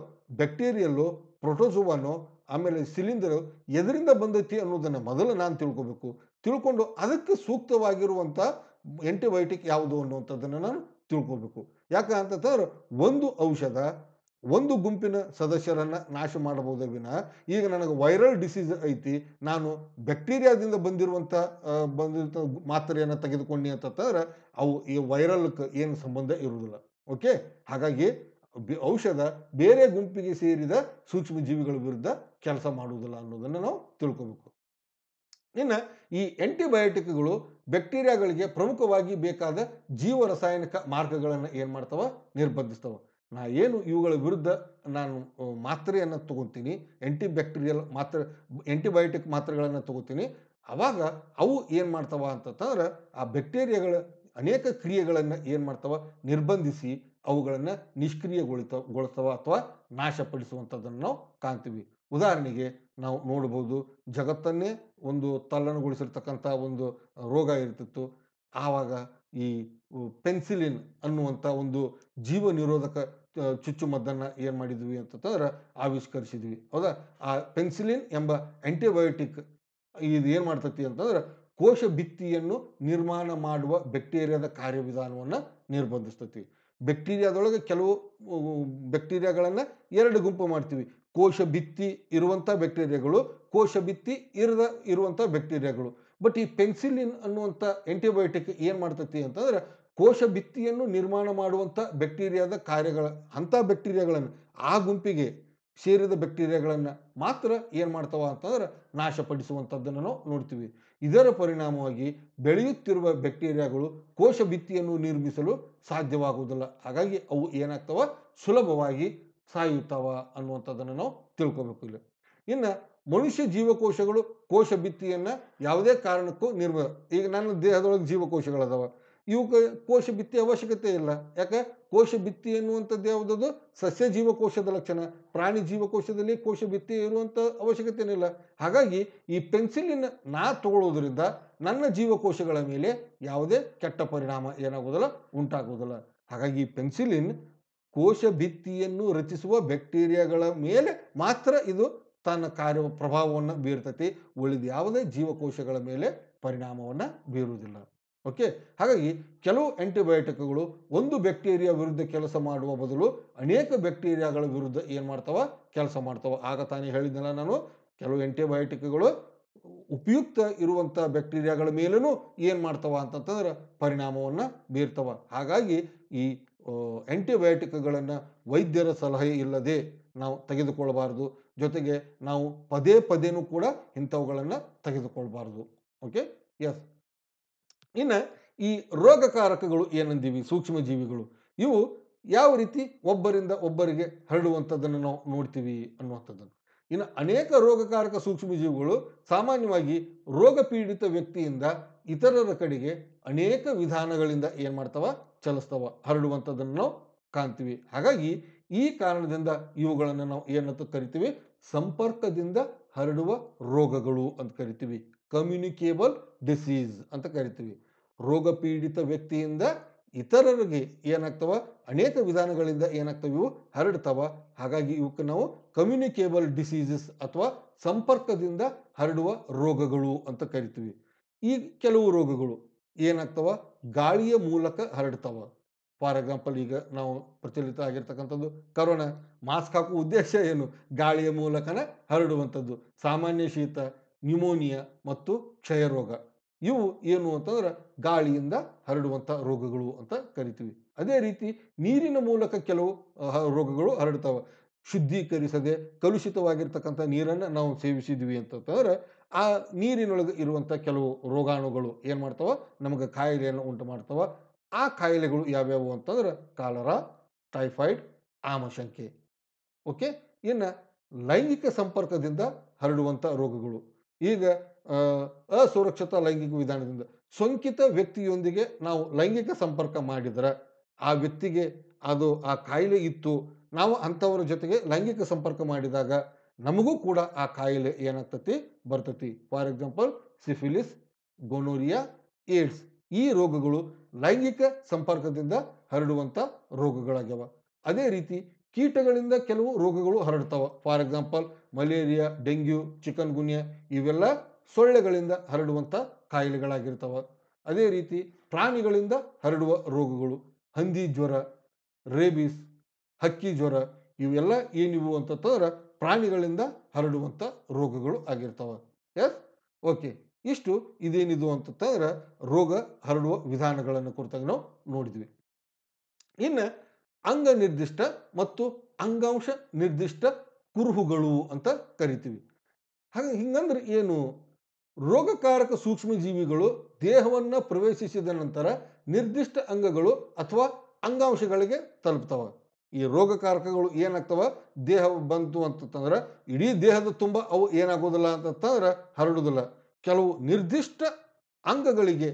Speaker 1: ಬ್ಯಾಕ್ಟೀರಿಯಲ್ಲು ಪ್ರೊಟೋಸುವನ್ನು ಆಮೇಲೆ ಸಿಲಿಂಡರು ಎದರಿಂದ ಬಂದೈತಿ ಅನ್ನೋದನ್ನು ಮೊದಲು ನಾನು ತಿಳ್ಕೊಬೇಕು ತಿಳ್ಕೊಂಡು ಅದಕ್ಕೆ ಸೂಕ್ತವಾಗಿರುವಂಥ ಎಂಟಿಬಯೋಟಿಕ್ ಯಾವುದು ಅನ್ನುವಂಥದ್ದನ್ನು ನಾನು ತಿಳ್ಕೊಬೇಕು ಯಾಕಂತಂದ್ರೆ ಒಂದು ಔಷಧ ಒಂದು ಗುಂಪಿನ ಸದಸ್ಯರನ್ನು ನಾಶ ಮಾಡಬಹುದೇ ವಿನ ಈಗ ನನಗೆ ವೈರಲ್ ಡಿಸೀಸ್ ಐತಿ ನಾನು ಬ್ಯಾಕ್ಟೀರಿಯಾದಿಂದ ಬಂದಿರುವಂಥ ಬಂದಿರುವಂಥ ಮಾತ್ರೆಯನ್ನು ತೆಗೆದುಕೊಂಡಿ ಅಂತಂದ್ರೆ ಅವು ಈ ವೈರಲ್ಕ್ ಏನು ಸಂಬಂಧ ಇರುವುದಿಲ್ಲ ಓಕೆ ಹಾಗಾಗಿ ಔಷಧ ಬೇರೆ ಗುಂಪಿಗೆ ಸೇರಿದ ಸೂಕ್ಷ್ಮ ಜೀವಿಗಳ ವಿರುದ್ಧ ಕೆಲಸ ಮಾಡುವುದಿಲ್ಲ ಅನ್ನೋದನ್ನು ನಾವು ತಿಳ್ಕೋಬೇಕು ಇನ್ನು ಈ ಆ್ಯಂಟಿಬಯೋಟಿಕ್ಗಳು ಬ್ಯಾಕ್ಟೀರಿಯಾಗಳಿಗೆ ಪ್ರಮುಖವಾಗಿ ಬೇಕಾದ ಜೀವರಸಾಯನಿಕ ಮಾರ್ಗಗಳನ್ನು ಏನು ಮಾಡ್ತಾವ ನಿರ್ಬಂಧಿಸ್ತಾವ ನಾ ಏನು ಇವುಗಳ ವಿರುದ್ಧ ನಾನು ಮಾತ್ರೆಯನ್ನು ತಗೊತೀನಿ ಆ್ಯಂಟಿ ಬ್ಯಾಕ್ಟೀರಿಯಲ್ ಮಾತ್ರೆ ಆ್ಯಂಟಿಬಯೋಟಿಕ್ ಮಾತ್ರೆಗಳನ್ನು ತಗೋತೀನಿ ಆವಾಗ ಅವು ಏನು ಮಾಡ್ತಾವ ಅಂತಂತಂದ್ರೆ ಆ ಬ್ಯಾಕ್ಟೀರಿಯಾಗಳ ಅನೇಕ ಕ್ರಿಯೆಗಳನ್ನು ಏನು ಮಾಡ್ತಾವ ನಿರ್ಬಂಧಿಸಿ ಅವುಗಳನ್ನು ನಿಷ್ಕ್ರಿಯಗೊಳಿತ ಅಥವಾ ನಾಶಪಡಿಸುವಂಥದ್ದನ್ನು ನಾವು ಕಾಣ್ತೀವಿ ಉದಾಹರಣೆಗೆ ನಾವು ನೋಡ್ಬೋದು ಜಗತ್ತನ್ನೇ ಒಂದು ತಲ್ಲಣಗೊಳಿಸಿರ್ತಕ್ಕಂಥ ಒಂದು ರೋಗ ಇರ್ತಿತ್ತು ಆವಾಗ ಈ ಪೆನ್ಸಿಲಿನ್ ಅನ್ನುವಂಥ ಒಂದು ಜೀವ ನಿರೋಧಕ ಚುಚ್ಚುಮದ್ದನ್ನು ಏನು ಮಾಡಿದ್ವಿ ಅಂತಂದ್ರೆ ಆವಿಷ್ಕರಿಸಿದ್ವಿ ಹೌದಾ ಆ ಪೆನ್ಸಿಲಿನ್ ಎಂಬ ಆ್ಯಂಟಿಬಯೋಟಿಕ್ ಇದು ಏನು ಮಾಡ್ತತಿ ಅಂತಂದ್ರೆ ಕೋಶ ಭಿತ್ತಿಯನ್ನು ನಿರ್ಮಾಣ ಮಾಡುವ ಬ್ಯಾಕ್ಟೀರಿಯಾದ ಕಾರ್ಯವಿಧಾನವನ್ನು ನಿರ್ಬಂಧಿಸ್ತತಿ ಬ್ಯಾಕ್ಟೀರಿಯಾದೊಳಗೆ ಕೆಲವು ಬ್ಯಾಕ್ಟೀರಿಯಾಗಳನ್ನು ಎರಡು ಗುಂಪು ಮಾಡ್ತೀವಿ ಕೋಶ ಭಿತ್ತಿ ಇರುವಂಥ ಬ್ಯಾಕ್ಟೀರಿಯಾಗಳು ಕೋಶ ಭಿತ್ತಿ ಇರದ ಇರುವಂಥ ಬ್ಯಾಕ್ಟೀರಿಯಾಗಳು ಬಟ್ ಈ ಪೆನ್ಸಿಲಿನ್ ಅನ್ನುವಂಥ ಆ್ಯಂಟಿಬಯೋಟಿಕ್ ಏನು ಮಾಡ್ತತಿ ಅಂತಂದ್ರೆ ಕೋಶ ಭಿತ್ತಿಯನ್ನು ನಿರ್ಮಾಣ ಮಾಡುವಂಥ ಬ್ಯಾಕ್ಟೀರಿಯಾದ ಕಾರ್ಯಗಳ ಅಂಥ ಬ್ಯಾಕ್ಟೀರಿಯಾಗಳನ್ನು ಆ ಗುಂಪಿಗೆ ಸೇರಿದ ಬ್ಯಾಕ್ಟೀರಿಯಾಗಳನ್ನು ಮಾತ್ರ ಏನು ಮಾಡ್ತಾವ ಅಂತಂದ್ರೆ ನಾಶಪಡಿಸುವಂಥದ್ದನ್ನು ನಾವು ನೋಡ್ತೀವಿ ಇದರ ಪರಿಣಾಮವಾಗಿ ಬೆಳೆಯುತ್ತಿರುವ ಬ್ಯಾಕ್ಟೀರಿಯಾಗಳು ಕೋಶ ಭಿತ್ತಿಯನ್ನು ನಿರ್ಮಿಸಲು ಸಾಧ್ಯವಾಗುವುದಿಲ್ಲ ಹಾಗಾಗಿ ಅವು ಏನಾಗ್ತವ ಸುಲಭವಾಗಿ ಸಾಯುತ್ತವ ಅನ್ನುವಂಥದ್ದನ್ನು ನಾವು ತಿಳ್ಕೊಬೇಕು ಇಲ್ಲಿ ಇನ್ನು ಮನುಷ್ಯ ಜೀವಕೋಶಗಳು ಕೋಶ ಭಿತ್ತಿಯನ್ನು ಯಾವುದೇ ಕಾರಣಕ್ಕೂ ನಿರ್ಮ ಈಗ ನನ್ನ ದೇಹದೊಳಗೆ ಜೀವಕೋಶಗಳದಾವ ಇವಕ್ಕೆ ಕೋಶ ಭಿತ್ತಿ ಅವಶ್ಯಕತೆ ಇಲ್ಲ ಯಾಕೆ ಕೋಶ ಭಿತ್ತಿ ಎನ್ನುವಂಥದ್ದು ಯಾವುದದು ಸಸ್ಯ ಜೀವಕೋಶದ ಲಕ್ಷಣ ಪ್ರಾಣಿ ಜೀವಕೋಶದಲ್ಲಿ ಕೋಶ ಭಿತ್ತಿ ಇರುವಂಥ ಅವಶ್ಯಕತೆ ಹಾಗಾಗಿ ಈ ಪೆನ್ಸಿಲಿನ ನಾ ತಗೊಳ್ಳೋದ್ರಿಂದ ನನ್ನ ಜೀವಕೋಶಗಳ ಮೇಲೆ ಯಾವುದೇ ಕೆಟ್ಟ ಪರಿಣಾಮ ಏನಾಗೋದಿಲ್ಲ ಉಂಟಾಗೋದಿಲ್ಲ ಹಾಗಾಗಿ ಈ ಪೆನ್ಸಿಲಿನ್ ಕೋಶ ಭಿತ್ತಿಯನ್ನು ರಚಿಸುವ ಬ್ಯಾಕ್ಟೀರಿಯಾಗಳ ಮೇಲೆ ಮಾತ್ರ ಇದು ತನ್ನ ಕಾರ್ಯ ಪ್ರಭಾವವನ್ನು ಬೀರ್ತತಿ ಉಳಿದ ಯಾವುದೇ ಜೀವಕೋಶಗಳ ಮೇಲೆ ಪರಿಣಾಮವನ್ನು ಬೀರುವುದಿಲ್ಲ ಓಕೆ ಹಾಗಾಗಿ ಕೆಲವು ಆ್ಯಂಟಿಬಯೋಟಿಕ್ಗಳು ಒಂದು ಬ್ಯಾಕ್ಟೀರಿಯಾ ವಿರುದ್ಧ ಕೆಲಸ ಮಾಡುವ ಬದಲು ಅನೇಕ ಬ್ಯಾಕ್ಟೀರಿಯಾಗಳ ವಿರುದ್ಧ ಏನು ಮಾಡ್ತಾವೆ ಕೆಲಸ ಮಾಡ್ತಾವೆ ಆಗ ತಾನೇ ಹೇಳಿದ್ನಲ್ಲ ನಾನು ಕೆಲವು ಆ್ಯಂಟಿಬಯೋಟಿಕ್ಗಳು ಉಪಯುಕ್ತ ಇರುವಂಥ ಬ್ಯಾಕ್ಟೀರಿಯಾಗಳ ಮೇಲೂ ಏನು ಮಾಡ್ತಾವ ಅಂತಂತಂದ್ರೆ ಪರಿಣಾಮವನ್ನು ಬೀರ್ತವ ಹಾಗಾಗಿ ಈ ಆ್ಯಂಟಿಬಯೋಟಿಕ್ಗಳನ್ನು ವೈದ್ಯರ ಸಲಹೆ ಇಲ್ಲದೆ ನಾವು ತೆಗೆದುಕೊಳ್ಳಬಾರ್ದು ಜೊತೆಗೆ ನಾವು ಪದೇ ಪದೇನೂ ಕೂಡ ಇಂಥವುಗಳನ್ನು ತೆಗೆದುಕೊಳ್ಬಾರ್ದು ಓಕೆ ಎಸ್ ಇನ್ನು ಈ ರೋಗಕಾರಕಗಳು ಏನಂದೀವಿ ಸೂಕ್ಷ್ಮ ಜೀವಿಗಳು ಇವು ಯಾವ ರೀತಿ ಒಬ್ಬರಿಂದ ಒಬ್ಬರಿಗೆ ಹರಡುವಂಥದ್ದನ್ನು ನಾವು ನೋಡ್ತೀವಿ ಅನ್ನುವಂಥದ್ದನ್ನು ಇನ್ನು ಅನೇಕ ರೋಗಕಾರಕ ಸೂಕ್ಷ್ಮ ಜೀವಿಗಳು ಸಾಮಾನ್ಯವಾಗಿ ರೋಗ ಪೀಡಿತ ವ್ಯಕ್ತಿಯಿಂದ ಇತರರ ಕಡೆಗೆ ಅನೇಕ ವಿಧಾನಗಳಿಂದ ಏನು ಮಾಡ್ತಾವ ಚಲಿಸ್ತಾವ ಹರಡುವಂಥದ್ದನ್ನು ನಾವು ಕಾಣ್ತೀವಿ ಹಾಗಾಗಿ ಈ ಕಾರಣದಿಂದ ಇವುಗಳನ್ನು ನಾವು ಏನಂತ ಕರಿತೀವಿ ಸಂಪರ್ಕದಿಂದ ಹರಡುವ ರೋಗಗಳು ಅಂತ ಕರಿತೀವಿ ಕಮ್ಯುನಿಕೇಬಲ್ ಡಿಸೀಸ್ ಅಂತ ಕರಿತೀವಿ ರೋಗ ಪೀಡಿತ ವ್ಯಕ್ತಿಯಿಂದ ಇತರರಿಗೆ ಏನಾಗ್ತವ ಅನೇಕ ವಿಧಾನಗಳಿಂದ ಏನಾಗ್ತವೆ ಇವು ಹರಡ್ತವ ಹಾಗಾಗಿ ಇವಕ್ಕೆ ನಾವು ಕಮ್ಯುನಿಕೇಬಲ್ ಡಿಸೀಸಸ್ ಅಥವಾ ಸಂಪರ್ಕದಿಂದ ಹರಡುವ ರೋಗಗಳು ಅಂತ ಕರಿತೀವಿ ಈ ಕೆಲವು ರೋಗಗಳು ಏನಾಗ್ತವ ಗಾಳಿಯ ಮೂಲಕ ಹರಡ್ತಾವ ಫಾರ್ ಎಕ್ಸಾಂಪಲ್ ಈಗ ನಾವು ಪ್ರಚಲಿತ ಆಗಿರ್ತಕ್ಕಂಥದ್ದು ಕರೋನಾ ಮಾಸ್ಕ್ ಹಾಕುವ ಉದ್ದೇಶ ಏನು ಗಾಳಿಯ ಮೂಲಕನೇ ಹರಡುವಂಥದ್ದು ಸಾಮಾನ್ಯ ಶೀತ ನ್ಯುಮೋನಿಯಾ ಮತ್ತು ಕ್ಷಯರೋಗ ಇವು ಏನು ಅಂತಂದ್ರೆ ಗಾಳಿಯಿಂದ ಹರಡುವಂಥ ರೋಗಗಳು ಅಂತ ಕರಿತೀವಿ ಅದೇ ರೀತಿ ನೀರಿನ ಮೂಲಕ ಕೆಲವು ರೋಗಗಳು ಹರಡ್ತವೆ ಶುದ್ಧೀಕರಿಸದೆ ಕಲುಷಿತವಾಗಿರ್ತಕ್ಕಂಥ ನೀರನ್ನು ನಾವು ಸೇವಿಸಿದ್ವಿ ಅಂತಂದ್ರೆ ಆ ನೀರಿನೊಳಗೆ ಇರುವಂಥ ಕೆಲವು ರೋಗಾಣುಗಳು ಏನು ಮಾಡ್ತವೆ ನಮಗೆ ಕಾಯಿಲೆಯನ್ನು ಉಂಟು ಮಾಡ್ತವೆ ಆ ಕಾಯಿಲೆಗಳು ಯಾವ್ಯಾವು ಅಂತಂದ್ರೆ ಕಾಲರಾ ಟೈಫಾಯ್ಡ್ ಆಮಶಂಕೆ ಓಕೆ ಇನ್ನು ಲೈಂಗಿಕ ಸಂಪರ್ಕದಿಂದ ಹರಡುವಂಥ ರೋಗಗಳು ಈಗ ಅಸುರಕ್ಷಿತ ಲೈಂಗಿಕ ವಿಧಾನದಿಂದ ಸೋಂಕಿತ ವ್ಯಕ್ತಿಯೊಂದಿಗೆ ನಾವು ಲೈಂಗಿಕ ಸಂಪರ್ಕ ಮಾಡಿದರೆ ಆ ವ್ಯಕ್ತಿಗೆ ಅದು ಆ ಕಾಯಿಲೆ ಇತ್ತು ನಾವು ಅಂಥವರ ಜೊತೆಗೆ ಲೈಂಗಿಕ ಸಂಪರ್ಕ ಮಾಡಿದಾಗ ನಮಗೂ ಕೂಡ ಆ ಕಾಯಿಲೆ ಏನಾಗ್ತತಿ ಬರ್ತತಿ for example syphilis gonorrhoea AIDS ಈ ರೋಗಗಳು ಲೈಂಗಿಕ ಸಂಪರ್ಕದಿಂದ ಹರಡುವಂಥ ರೋಗಗಳಾಗ್ಯವ ಅದೇ ರೀತಿ ಕೀಟಗಳಿಂದ ಕೆಲವು ರೋಗಗಳು ಹರಡ್ತಾವ for example malaria dengue chikungunya ಇವೆಲ್ಲ ಸೊಳ್ಳೆಗಳಿಂದ ಹರಡುವಂಥ ಕಾಯಿಲೆಗಳಾಗಿರ್ತವೆ ಅದೇ ರೀತಿ ಪ್ರಾಣಿಗಳಿಂದ ಹರಡುವ ರೋಗಗಳು ಹಂದಿ ಜ್ವರ ರೇಬಿಸ್ ಹಕ್ಕಿ ಜ್ವರ ಇವೆಲ್ಲ ಏನಿವು ಅಂತಂದ್ರೆ ಪ್ರಾಣಿಗಳಿಂದ ಹರಡುವಂಥ ರೋಗಗಳು ಆಗಿರ್ತವೆ ಎಸ್ ಓಕೆ ಇಷ್ಟು ಇದೇನಿದು ಅಂತಂದ್ರೆ ರೋಗ ಹರಡುವ ವಿಧಾನಗಳನ್ನು ಕುರಿತಾಗಿ ನಾವು ನೋಡಿದ್ವಿ ಇನ್ನು ಅಂಗ ನಿರ್ದಿಷ್ಟ ಮತ್ತು ಅಂಗಾಂಶ ನಿರ್ದಿಷ್ಟ ಕುರುಹುಗಳು ಅಂತ ಕರಿತೀವಿ ಹಾಗೆ ಹಿಂಗಂದ್ರೆ ಏನು ರೋಗಕಾರಕ ಸೂಕ್ಷ್ಮಜೀವಿಗಳು ದೇಹವನ್ನು ಪ್ರವೇಶಿಸಿದ ನಂತರ ನಿರ್ದಿಷ್ಟ ಅಂಗಗಳು ಅಥವಾ ಅಂಗಾಂಶಗಳಿಗೆ ತಲುಪ್ತವೆ ಈ ರೋಗಕಾರಕಗಳು ಏನಾಗ್ತವೆ ದೇಹ ಬಂತು ಅಂತಂದ್ರೆ ಇಡೀ ದೇಹದ ತುಂಬ ಅವು ಏನಾಗೋದಿಲ್ಲ ಅಂತಂದ್ರೆ ಹರಡುವುದಿಲ್ಲ ಕೆಲವು ನಿರ್ದಿಷ್ಟ ಅಂಗಗಳಿಗೆ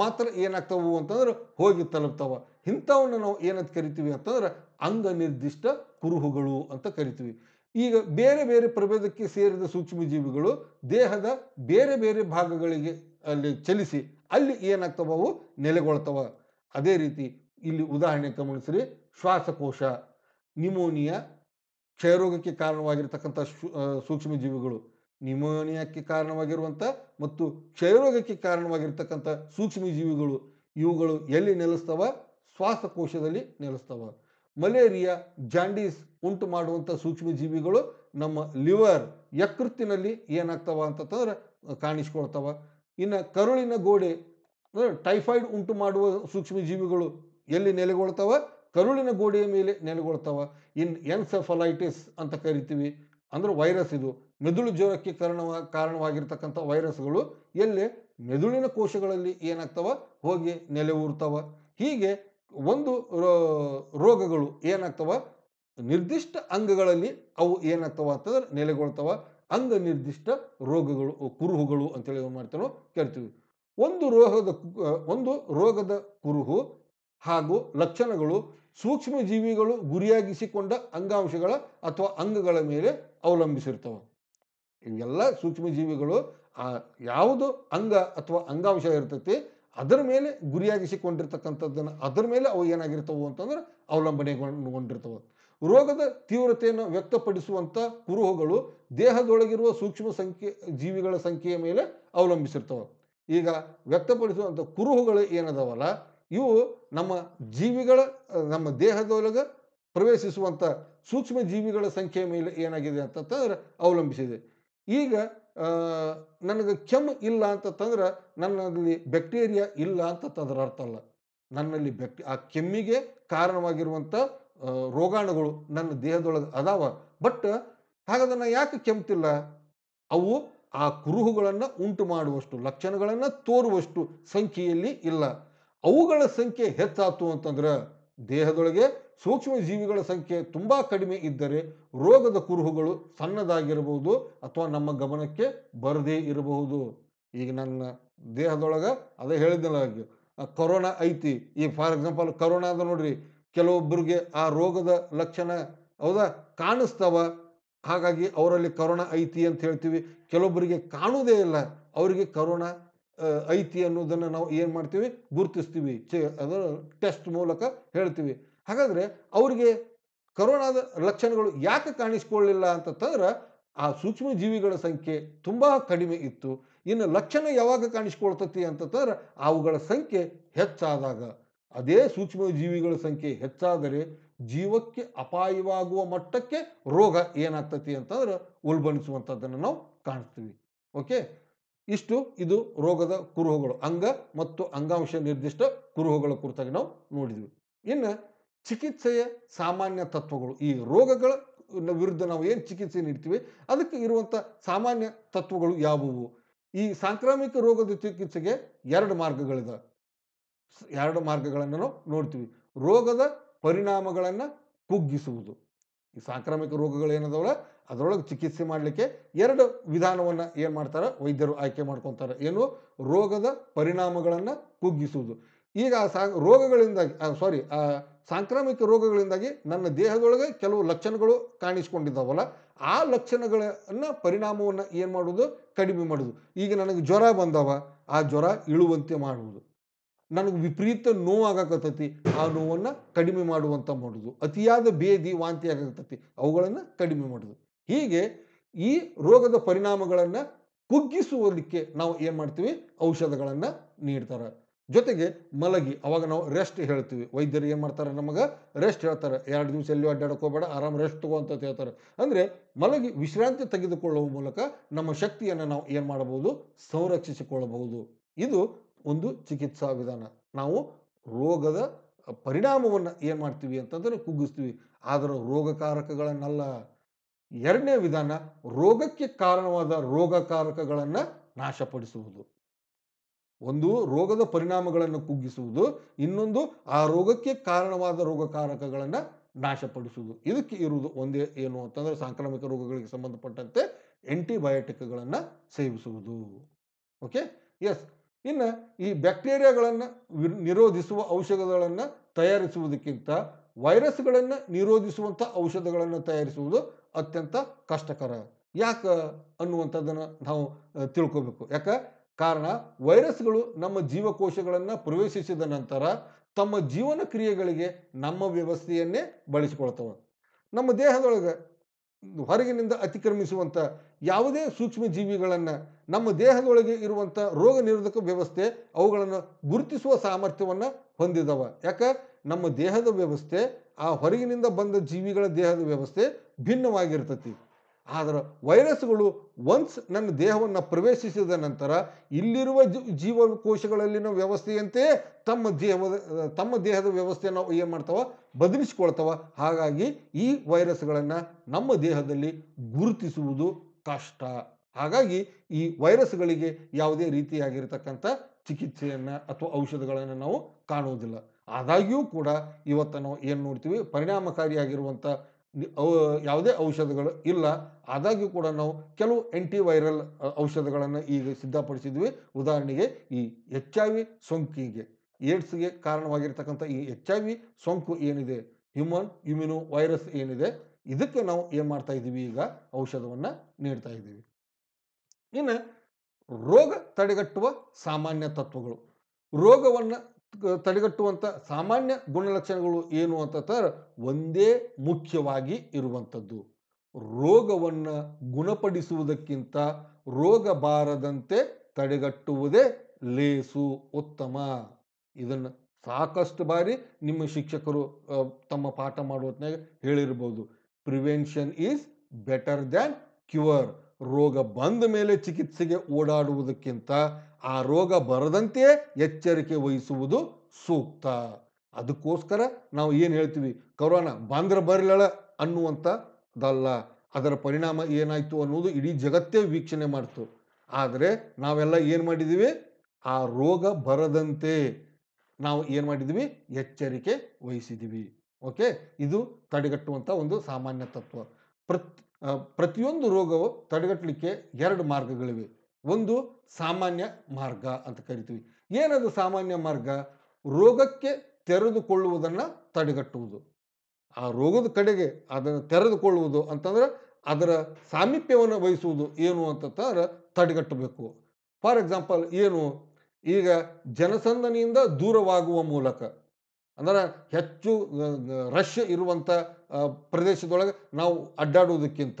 Speaker 1: ಮಾತ್ರ ಏನಾಗ್ತವು ಅಂತಂದ್ರೆ ಹೋಗಿ ತಲುಪ್ತಾವ ಇಂಥವನ್ನು ನಾವು ಏನಂತ ಕರಿತೀವಿ ಅಂತಂದ್ರೆ ಅಂಗ ನಿರ್ದಿಷ್ಟ ಕುರುಹುಗಳು ಅಂತ ಕರಿತೀವಿ ಈಗ ಬೇರೆ ಬೇರೆ ಪ್ರಭೇದಕ್ಕೆ ಸೇರಿದ ಸೂಕ್ಷ್ಮಜೀವಿಗಳು ದೇಹದ ಬೇರೆ ಬೇರೆ ಭಾಗಗಳಿಗೆ ಅಲ್ಲಿ ಚಲಿಸಿ ಅಲ್ಲಿ ಅವು ನೆಲೆಗೊಳ್ತವ ಅದೇ ರೀತಿ ಇಲ್ಲಿ ಉದಾಹರಣೆ ಗಮನಿಸ್ರಿ ಶ್ವಾಸಕೋಶ ನಿಮೋನಿಯಾ ಕ್ಷಯರೋಗಕ್ಕೆ ಕಾರಣವಾಗಿರ್ತಕ್ಕಂಥ ಸೂಕ್ಷ್ಮಜೀವಿಗಳು ನಿಮೋನಿಯಾಕ್ಕೆ ಕಾರಣವಾಗಿರುವಂಥ ಮತ್ತು ಕ್ಷಯರೋಗಕ್ಕೆ ಕಾರಣವಾಗಿರ್ತಕ್ಕಂಥ ಸೂಕ್ಷ್ಮಜೀವಿಗಳು ಇವುಗಳು ಎಲ್ಲಿ ನೆಲೆಸ್ತವ ಶ್ವಾಸಕೋಶದಲ್ಲಿ ನೆಲೆಸ್ತವ ಮಲೇರಿಯಾ ಜಾಂಡೀಸ್ ಉಂಟು ಮಾಡುವಂಥ ಸೂಕ್ಷ್ಮಜೀವಿಗಳು ನಮ್ಮ ಲಿವರ್ ಯಕೃತ್ತಿನಲ್ಲಿ ಏನಾಗ್ತವ ಅಂತಂದ್ರೆ ಕಾಣಿಸ್ಕೊಳ್ತವ ಇನ್ನು ಕರುಳಿನ ಗೋಡೆ ಟೈಫಾಯ್ಡ್ ಉಂಟು ಮಾಡುವ ಸೂಕ್ಷ್ಮಜೀವಿಗಳು ಎಲ್ಲಿ ನೆಲೆಗೊಳ್ತವ ಕರುಳಿನ ಗೋಡೆಯ ಮೇಲೆ ನೆಲೆಗೊಳ್ತವ ಇನ್ ಎನ್ಸೆಫಲೈಟಿಸ್ ಅಂತ ಕರಿತೀವಿ ಅಂದ್ರೆ ವೈರಸ್ ಇದು ಮೆದುಳು ಜ್ವರಕ್ಕೆ ಕಾರಣವ ಕಾರಣವಾಗಿರ್ತಕ್ಕಂಥ ವೈರಸ್ಗಳು ಎಲ್ಲಿ ಮೆದುಳಿನ ಕೋಶಗಳಲ್ಲಿ ಏನಾಗ್ತವ ಹೋಗಿ ನೆಲೆಯೂರ್ತವ ಹೀಗೆ ಒಂದು ರೋಗಗಳು ಏನಾಗ್ತವ ನಿರ್ದಿಷ್ಟ ಅಂಗಗಳಲ್ಲಿ ಅವು ಏನಾಗ್ತವ ಅಂತಂದ್ರೆ ನೆಲೆಗೊಳ್ತವ ಅಂಗ ನಿರ್ದಿಷ್ಟ ರೋಗಗಳು ಕುರುಹುಗಳು ಅಂತೇಳಿ ಏನು ಮಾಡ್ತೇವೆ ಕೇಳ್ತೀವಿ ಒಂದು ರೋಗದ ಒಂದು ರೋಗದ ಕುರುಹು ಹಾಗೂ ಲಕ್ಷಣಗಳು ಸೂಕ್ಷ್ಮ ಜೀವಿಗಳು ಗುರಿಯಾಗಿಸಿಕೊಂಡ ಅಂಗಾಂಶಗಳ ಅಥವಾ ಅಂಗಗಳ ಮೇಲೆ ಅವಲಂಬಿಸಿರ್ತವೆ ಇವೆಲ್ಲ ಜೀವಿಗಳು ಆ ಯಾವುದು ಅಂಗ ಅಥವಾ ಅಂಗಾಂಶ ಇರ್ತೈತಿ ಅದರ ಮೇಲೆ ಗುರಿಯಾಗಿಸಿಕೊಂಡಿರ್ತಕ್ಕಂಥದ್ದನ್ನು ಅದರ ಮೇಲೆ ಅವು ಏನಾಗಿರ್ತವು ಅಂತಂದ್ರೆ ಅವಲಂಬನೆಗೊಂಡಿರ್ತವೆ ರೋಗದ ತೀವ್ರತೆಯನ್ನು ವ್ಯಕ್ತಪಡಿಸುವಂಥ ಕುರುಹುಗಳು ದೇಹದೊಳಗಿರುವ ಸೂಕ್ಷ್ಮ ಸಂಖ್ಯೆ ಜೀವಿಗಳ ಸಂಖ್ಯೆಯ ಮೇಲೆ ಅವಲಂಬಿಸಿರ್ತವೆ ಈಗ ವ್ಯಕ್ತಪಡಿಸುವಂಥ ಕುರುಹುಗಳು ಏನದಾವಲ್ಲ ಇವು ನಮ್ಮ ಜೀವಿಗಳ ನಮ್ಮ ದೇಹದೊಳಗೆ ಪ್ರವೇಶಿಸುವಂಥ ಸೂಕ್ಷ್ಮ ಜೀವಿಗಳ ಸಂಖ್ಯೆಯ ಮೇಲೆ ಏನಾಗಿದೆ ಅಂತಂತಂದ್ರೆ ಅವಲಂಬಿಸಿದೆ ಈಗ ನನಗೆ ಕೆಮ್ಮು ಇಲ್ಲ ಅಂತಂದ್ರೆ ನನ್ನಲ್ಲಿ ಬ್ಯಾಕ್ಟೀರಿಯಾ ಇಲ್ಲ ಅಂತ ಅದರ ಅರ್ಥ ಅಲ್ಲ ನನ್ನಲ್ಲಿ ಬ್ಯಾಕ್ಟಿ ಆ ಕೆಮ್ಮಿಗೆ ಕಾರಣವಾಗಿರುವಂಥ ರೋಗಾಣುಗಳು ನನ್ನ ದೇಹದೊಳಗೆ ಅದಾವ ಬಟ್ ಹಾಗಾದ್ರೆ ಯಾಕೆ ಕೆಮ್ತಿಲ್ಲ ಅವು ಆ ಕುರುಹುಗಳನ್ನು ಉಂಟು ಮಾಡುವಷ್ಟು ಲಕ್ಷಣಗಳನ್ನು ತೋರುವಷ್ಟು ಸಂಖ್ಯೆಯಲ್ಲಿ ಇಲ್ಲ ಅವುಗಳ ಸಂಖ್ಯೆ ಹೆಚ್ಚಾತು ಅಂತಂದ್ರೆ ದೇಹದೊಳಗೆ ಸೂಕ್ಷ್ಮ ಜೀವಿಗಳ ಸಂಖ್ಯೆ ತುಂಬ ಕಡಿಮೆ ಇದ್ದರೆ ರೋಗದ ಕುರುಹುಗಳು ಸಣ್ಣದಾಗಿರಬಹುದು ಅಥವಾ ನಮ್ಮ ಗಮನಕ್ಕೆ ಬರದೇ ಇರಬಹುದು ಈಗ ನನ್ನ ದೇಹದೊಳಗೆ ಅದೇ ಹೇಳಿದ್ನಲ್ಲ ಕೊರೋನಾ ಐತಿ ಈಗ ಫಾರ್ ಎಕ್ಸಾಂಪಲ್ ಅದ ನೋಡ್ರಿ ಕೆಲವೊಬ್ಬರಿಗೆ ಆ ರೋಗದ ಲಕ್ಷಣ ಹೌದಾ ಕಾಣಿಸ್ತವ ಹಾಗಾಗಿ ಅವರಲ್ಲಿ ಕರೋನಾ ಐತಿ ಅಂತ ಹೇಳ್ತೀವಿ ಕೆಲವೊಬ್ಬರಿಗೆ ಕಾಣುವುದೇ ಇಲ್ಲ ಅವರಿಗೆ ಕರೋನಾ ಐತಿ ಅನ್ನೋದನ್ನು ನಾವು ಏನು ಮಾಡ್ತೀವಿ ಗುರುತಿಸ್ತೀವಿ ಚೆ ಅದರ ಟೆಸ್ಟ್ ಮೂಲಕ ಹೇಳ್ತೀವಿ ಹಾಗಾದರೆ ಅವರಿಗೆ ಕರೋನಾದ ಲಕ್ಷಣಗಳು ಯಾಕೆ ಕಾಣಿಸ್ಕೊಳ್ಳಲಿಲ್ಲ ಅಂತಂತಂದ್ರೆ ಆ ಸೂಕ್ಷ್ಮ ಜೀವಿಗಳ ಸಂಖ್ಯೆ ತುಂಬ ಕಡಿಮೆ ಇತ್ತು ಇನ್ನು ಲಕ್ಷಣ ಯಾವಾಗ ಕಾಣಿಸ್ಕೊಳ್ತತಿ ಅಂತಂದ್ರೆ ಅವುಗಳ ಸಂಖ್ಯೆ ಹೆಚ್ಚಾದಾಗ ಅದೇ ಸೂಕ್ಷ್ಮ ಜೀವಿಗಳ ಸಂಖ್ಯೆ ಹೆಚ್ಚಾದರೆ ಜೀವಕ್ಕೆ ಅಪಾಯವಾಗುವ ಮಟ್ಟಕ್ಕೆ ರೋಗ ಏನಾಗ್ತತಿ ಅಂತಂದ್ರೆ ಉಲ್ಬಣಿಸುವಂಥದ್ದನ್ನು ನಾವು ಕಾಣಿಸ್ತೀವಿ ಓಕೆ ಇಷ್ಟು ಇದು ರೋಗದ ಕುರುಹುಗಳು ಅಂಗ ಮತ್ತು ಅಂಗಾಂಶ ನಿರ್ದಿಷ್ಟ ಕುರುಹುಗಳ ಕುರಿತಾಗಿ ನಾವು ನೋಡಿದ್ವಿ ಇನ್ನು ಚಿಕಿತ್ಸೆಯ ಸಾಮಾನ್ಯ ತತ್ವಗಳು ಈ ರೋಗಗಳ ವಿರುದ್ಧ ನಾವು ಏನು ಚಿಕಿತ್ಸೆ ನೀಡ್ತೀವಿ ಅದಕ್ಕೆ ಇರುವಂಥ ಸಾಮಾನ್ಯ ತತ್ವಗಳು ಯಾವುವು ಈ ಸಾಂಕ್ರಾಮಿಕ ರೋಗದ ಚಿಕಿತ್ಸೆಗೆ ಎರಡು ಮಾರ್ಗಗಳಿದೆ ಎರಡು ಮಾರ್ಗಗಳನ್ನು ನಾವು ನೋಡ್ತೀವಿ ರೋಗದ ಪರಿಣಾಮಗಳನ್ನು ಕುಗ್ಗಿಸುವುದು ಈ ಸಾಂಕ್ರಾಮಿಕ ಏನದವಲ್ಲ ಅದರೊಳಗೆ ಚಿಕಿತ್ಸೆ ಮಾಡಲಿಕ್ಕೆ ಎರಡು ವಿಧಾನವನ್ನು ಏನು ಮಾಡ್ತಾರೆ ವೈದ್ಯರು ಆಯ್ಕೆ ಮಾಡ್ಕೊತಾರೆ ಏನು ರೋಗದ ಪರಿಣಾಮಗಳನ್ನು ಕುಗ್ಗಿಸುವುದು ಈಗ ಸಾ ರೋಗಗಳಿಂದಾಗಿ ಸಾರಿ ಸಾಂಕ್ರಾಮಿಕ ರೋಗಗಳಿಂದಾಗಿ ನನ್ನ ದೇಹದೊಳಗೆ ಕೆಲವು ಲಕ್ಷಣಗಳು ಕಾಣಿಸ್ಕೊಂಡಿದ್ದಾವಲ್ಲ ಆ ಲಕ್ಷಣಗಳನ್ನು ಪರಿಣಾಮವನ್ನು ಏನು ಮಾಡುವುದು ಕಡಿಮೆ ಮಾಡುವುದು ಈಗ ನನಗೆ ಜ್ವರ ಬಂದವ ಆ ಜ್ವರ ಇಳುವಂತೆ ಮಾಡುವುದು ನನಗೆ ವಿಪರೀತ ನೋವಾಗಕತ್ತೈತಿ ಆ ನೋವನ್ನು ಕಡಿಮೆ ಮಾಡುವಂಥ ಮಾಡುವುದು ಅತಿಯಾದ ಭೇದಿ ವಾಂತಿ ಆಗಕತ್ತೈತಿ ಅವುಗಳನ್ನು ಕಡಿಮೆ ಮಾಡುವುದು ಹೀಗೆ ಈ ರೋಗದ ಪರಿಣಾಮಗಳನ್ನು ಕುಗ್ಗಿಸುವುದಕ್ಕೆ ನಾವು ಏನು ಮಾಡ್ತೀವಿ ಔಷಧಗಳನ್ನು ನೀಡ್ತಾರೆ ಜೊತೆಗೆ ಮಲಗಿ ಅವಾಗ ನಾವು ರೆಸ್ಟ್ ಹೇಳ್ತೀವಿ ವೈದ್ಯರು ಏನು ಮಾಡ್ತಾರೆ ನಮಗೆ ರೆಸ್ಟ್ ಹೇಳ್ತಾರೆ ಎರಡು ದಿವಸ ಎಲ್ಲಿ ಅಡ್ಡಾಡ್ಕೋಬೇಡ ಆರಾಮ್ ರೆಸ್ಟ್ ತಗೋ ಅಂತ ಹೇಳ್ತಾರೆ ಅಂದರೆ ಮಲಗಿ ವಿಶ್ರಾಂತಿ ತೆಗೆದುಕೊಳ್ಳುವ ಮೂಲಕ ನಮ್ಮ ಶಕ್ತಿಯನ್ನು ನಾವು ಏನು ಮಾಡಬಹುದು ಸಂರಕ್ಷಿಸಿಕೊಳ್ಳಬಹುದು ಇದು ಒಂದು ಚಿಕಿತ್ಸಾ ವಿಧಾನ ನಾವು ರೋಗದ ಪರಿಣಾಮವನ್ನು ಏನು ಮಾಡ್ತೀವಿ ಅಂತಂದರೆ ಕುಗ್ಗಿಸ್ತೀವಿ ಆದರೆ ರೋಗಕಾರಕಗಳನ್ನಲ್ಲ ಎರಡನೇ ವಿಧಾನ ರೋಗಕ್ಕೆ ಕಾರಣವಾದ ರೋಗಕಾರಕಗಳನ್ನು ನಾಶಪಡಿಸುವುದು ಒಂದು ರೋಗದ ಪರಿಣಾಮಗಳನ್ನು ಕುಗ್ಗಿಸುವುದು ಇನ್ನೊಂದು ಆ ರೋಗಕ್ಕೆ ಕಾರಣವಾದ ರೋಗಕಾರಕಗಳನ್ನು ನಾಶಪಡಿಸುವುದು ಇದಕ್ಕೆ ಇರುವುದು ಒಂದೇ ಏನು ಅಂತಂದರೆ ಸಾಂಕ್ರಾಮಿಕ ರೋಗಗಳಿಗೆ ಸಂಬಂಧಪಟ್ಟಂತೆ ಆ್ಯಂಟಿಬಯೋಟಿಕ್ಗಳನ್ನು ಸೇವಿಸುವುದು ಓಕೆ ಎಸ್ ಇನ್ನು ಈ ಬ್ಯಾಕ್ಟೀರಿಯಾಗಳನ್ನು ನಿರೋಧಿಸುವ ಔಷಧಗಳನ್ನು ತಯಾರಿಸುವುದಕ್ಕಿಂತ ವೈರಸ್ಗಳನ್ನು ನಿರೋಧಿಸುವಂಥ ಔಷಧಗಳನ್ನು ತಯಾರಿಸುವುದು ಅತ್ಯಂತ ಕಷ್ಟಕರ ಯಾಕೆ ಅನ್ನುವಂಥದ್ದನ್ನು ನಾವು ತಿಳ್ಕೋಬೇಕು ಯಾಕೆ ಕಾರಣ ವೈರಸ್ಗಳು ನಮ್ಮ ಜೀವಕೋಶಗಳನ್ನು ಪ್ರವೇಶಿಸಿದ ನಂತರ ತಮ್ಮ ಜೀವನ ಕ್ರಿಯೆಗಳಿಗೆ ನಮ್ಮ ವ್ಯವಸ್ಥೆಯನ್ನೇ ಬಳಸಿಕೊಳ್ತವೆ ನಮ್ಮ ದೇಹದೊಳಗೆ ಹೊರಗಿನಿಂದ ಅತಿಕ್ರಮಿಸುವಂಥ ಯಾವುದೇ ಸೂಕ್ಷ್ಮ ಜೀವಿಗಳನ್ನು ನಮ್ಮ ದೇಹದೊಳಗೆ ಇರುವಂಥ ರೋಗ ನಿರೋಧಕ ವ್ಯವಸ್ಥೆ ಅವುಗಳನ್ನು ಗುರುತಿಸುವ ಸಾಮರ್ಥ್ಯವನ್ನು ಹೊಂದಿದವ ಯಾಕ ನಮ್ಮ ದೇಹದ ವ್ಯವಸ್ಥೆ ಆ ಹೊರಗಿನಿಂದ ಬಂದ ಜೀವಿಗಳ ದೇಹದ ವ್ಯವಸ್ಥೆ ಭಿನ್ನವಾಗಿರ್ತತಿ ಆದರೆ ವೈರಸ್ಗಳು ಒನ್ಸ್ ನನ್ನ ದೇಹವನ್ನು ಪ್ರವೇಶಿಸಿದ ನಂತರ ಇಲ್ಲಿರುವ ಜೀವಕೋಶಗಳಲ್ಲಿನ ವ್ಯವಸ್ಥೆಯಂತೆ ತಮ್ಮ ದೇಹದ ತಮ್ಮ ದೇಹದ ವ್ಯವಸ್ಥೆಯನ್ನು ಏನು ಮಾಡ್ತಾವ ಬದಲಿಸ್ಕೊಳ್ತಾವ ಹಾಗಾಗಿ ಈ ವೈರಸ್ಗಳನ್ನು ನಮ್ಮ ದೇಹದಲ್ಲಿ ಗುರುತಿಸುವುದು ಕಷ್ಟ ಹಾಗಾಗಿ ಈ ವೈರಸ್ಗಳಿಗೆ ಯಾವುದೇ ರೀತಿಯಾಗಿರ್ತಕ್ಕಂಥ ಚಿಕಿತ್ಸೆಯನ್ನು ಅಥವಾ ಔಷಧಗಳನ್ನು ನಾವು ಕಾಣುವುದಿಲ್ಲ ಆದಾಗ್ಯೂ ಕೂಡ ಇವತ್ತು ನಾವು ಏನು ನೋಡ್ತೀವಿ ಪರಿಣಾಮಕಾರಿಯಾಗಿರುವಂಥ ಯಾವುದೇ ಔಷಧಗಳು ಇಲ್ಲ ಆದಾಗ್ಯೂ ಕೂಡ ನಾವು ಕೆಲವು ಆ್ಯಂಟಿವೈರಲ್ ಔಷಧಗಳನ್ನು ಈಗ ಸಿದ್ಧಪಡಿಸಿದ್ವಿ ಉದಾಹರಣೆಗೆ ಈ ಎಚ್ ಐ ವಿ ಸೋಂಕಿಗೆ ಏಡ್ಸ್ಗೆ ಕಾರಣವಾಗಿರ್ತಕ್ಕಂಥ ಈ ಎಚ್ ಐ ವಿ ಸೋಂಕು ಏನಿದೆ ಹ್ಯೂಮನ್ ಇಮ್ಯುನೋ ವೈರಸ್ ಏನಿದೆ ಇದಕ್ಕೆ ನಾವು ಏನು ಮಾಡ್ತಾ ಇದ್ದೀವಿ ಈಗ ಔಷಧವನ್ನು ನೀಡ್ತಾ ಇದ್ದೀವಿ ಇನ್ನು ರೋಗ ತಡೆಗಟ್ಟುವ ಸಾಮಾನ್ಯ ತತ್ವಗಳು ರೋಗವನ್ನು ತಡೆಗಟ್ಟುವಂಥ ಸಾಮಾನ್ಯ ಗುಣಲಕ್ಷಣಗಳು ಏನು ಅಂತಂದ್ರೆ ಒಂದೇ ಮುಖ್ಯವಾಗಿ ಇರುವಂಥದ್ದು ರೋಗವನ್ನು ಗುಣಪಡಿಸುವುದಕ್ಕಿಂತ ರೋಗ ಬಾರದಂತೆ ತಡೆಗಟ್ಟುವುದೇ ಲೇಸು ಉತ್ತಮ ಇದನ್ನು ಸಾಕಷ್ಟು ಬಾರಿ ನಿಮ್ಮ ಶಿಕ್ಷಕರು ತಮ್ಮ ಪಾಠ ಮಾಡುವ ಹೇಳಿರ್ಬೋದು prevention is better than cure ರೋಗ ಬಂದ ಮೇಲೆ ಚಿಕಿತ್ಸೆಗೆ ಓಡಾಡುವುದಕ್ಕಿಂತ ಆ ರೋಗ ಬರದಂತೆ ಎಚ್ಚರಿಕೆ ವಹಿಸುವುದು ಸೂಕ್ತ ಅದಕ್ಕೋಸ್ಕರ ನಾವು ಏನು ಹೇಳ್ತೀವಿ ಕೊರೋನಾ ಬಂದ್ರೆ ಬರಲಳ ಅನ್ನುವಂಥದ್ದಲ್ಲ ಅದರ ಪರಿಣಾಮ ಏನಾಯಿತು ಅನ್ನುವುದು ಇಡೀ ಜಗತ್ತೇ ವೀಕ್ಷಣೆ ಮಾಡ್ತು ಆದರೆ ನಾವೆಲ್ಲ ಏನು ಮಾಡಿದ್ದೀವಿ ಆ ರೋಗ ಬರದಂತೆ ನಾವು ಏನು ಮಾಡಿದ್ದೀವಿ ಎಚ್ಚರಿಕೆ ವಹಿಸಿದ್ದೀವಿ ಓಕೆ ಇದು ತಡೆಗಟ್ಟುವಂಥ ಒಂದು ಸಾಮಾನ್ಯ ತತ್ವ ಪ್ರತಿ ಪ್ರತಿಯೊಂದು ರೋಗವು ತಡೆಗಟ್ಟಲಿಕ್ಕೆ ಎರಡು ಮಾರ್ಗಗಳಿವೆ ಒಂದು ಸಾಮಾನ್ಯ ಮಾರ್ಗ ಅಂತ ಕರಿತೀವಿ ಏನದು ಸಾಮಾನ್ಯ ಮಾರ್ಗ ರೋಗಕ್ಕೆ ತೆರೆದುಕೊಳ್ಳುವುದನ್ನು ತಡೆಗಟ್ಟುವುದು ಆ ರೋಗದ ಕಡೆಗೆ ಅದನ್ನು ತೆರೆದುಕೊಳ್ಳುವುದು ಅಂತಂದರೆ ಅದರ ಸಾಮೀಪ್ಯವನ್ನು ವಹಿಸುವುದು ಏನು ಅಂತಂದ್ರೆ ತಡೆಗಟ್ಟಬೇಕು ಫಾರ್ ಎಕ್ಸಾಂಪಲ್ ಏನು ಈಗ ಜನಸಂದನಿಯಿಂದ ದೂರವಾಗುವ ಮೂಲಕ ಅಂದರೆ ಹೆಚ್ಚು ರಶ್ ಇರುವಂಥ ಪ್ರದೇಶದೊಳಗೆ ನಾವು ಅಡ್ಡಾಡುವುದಕ್ಕಿಂತ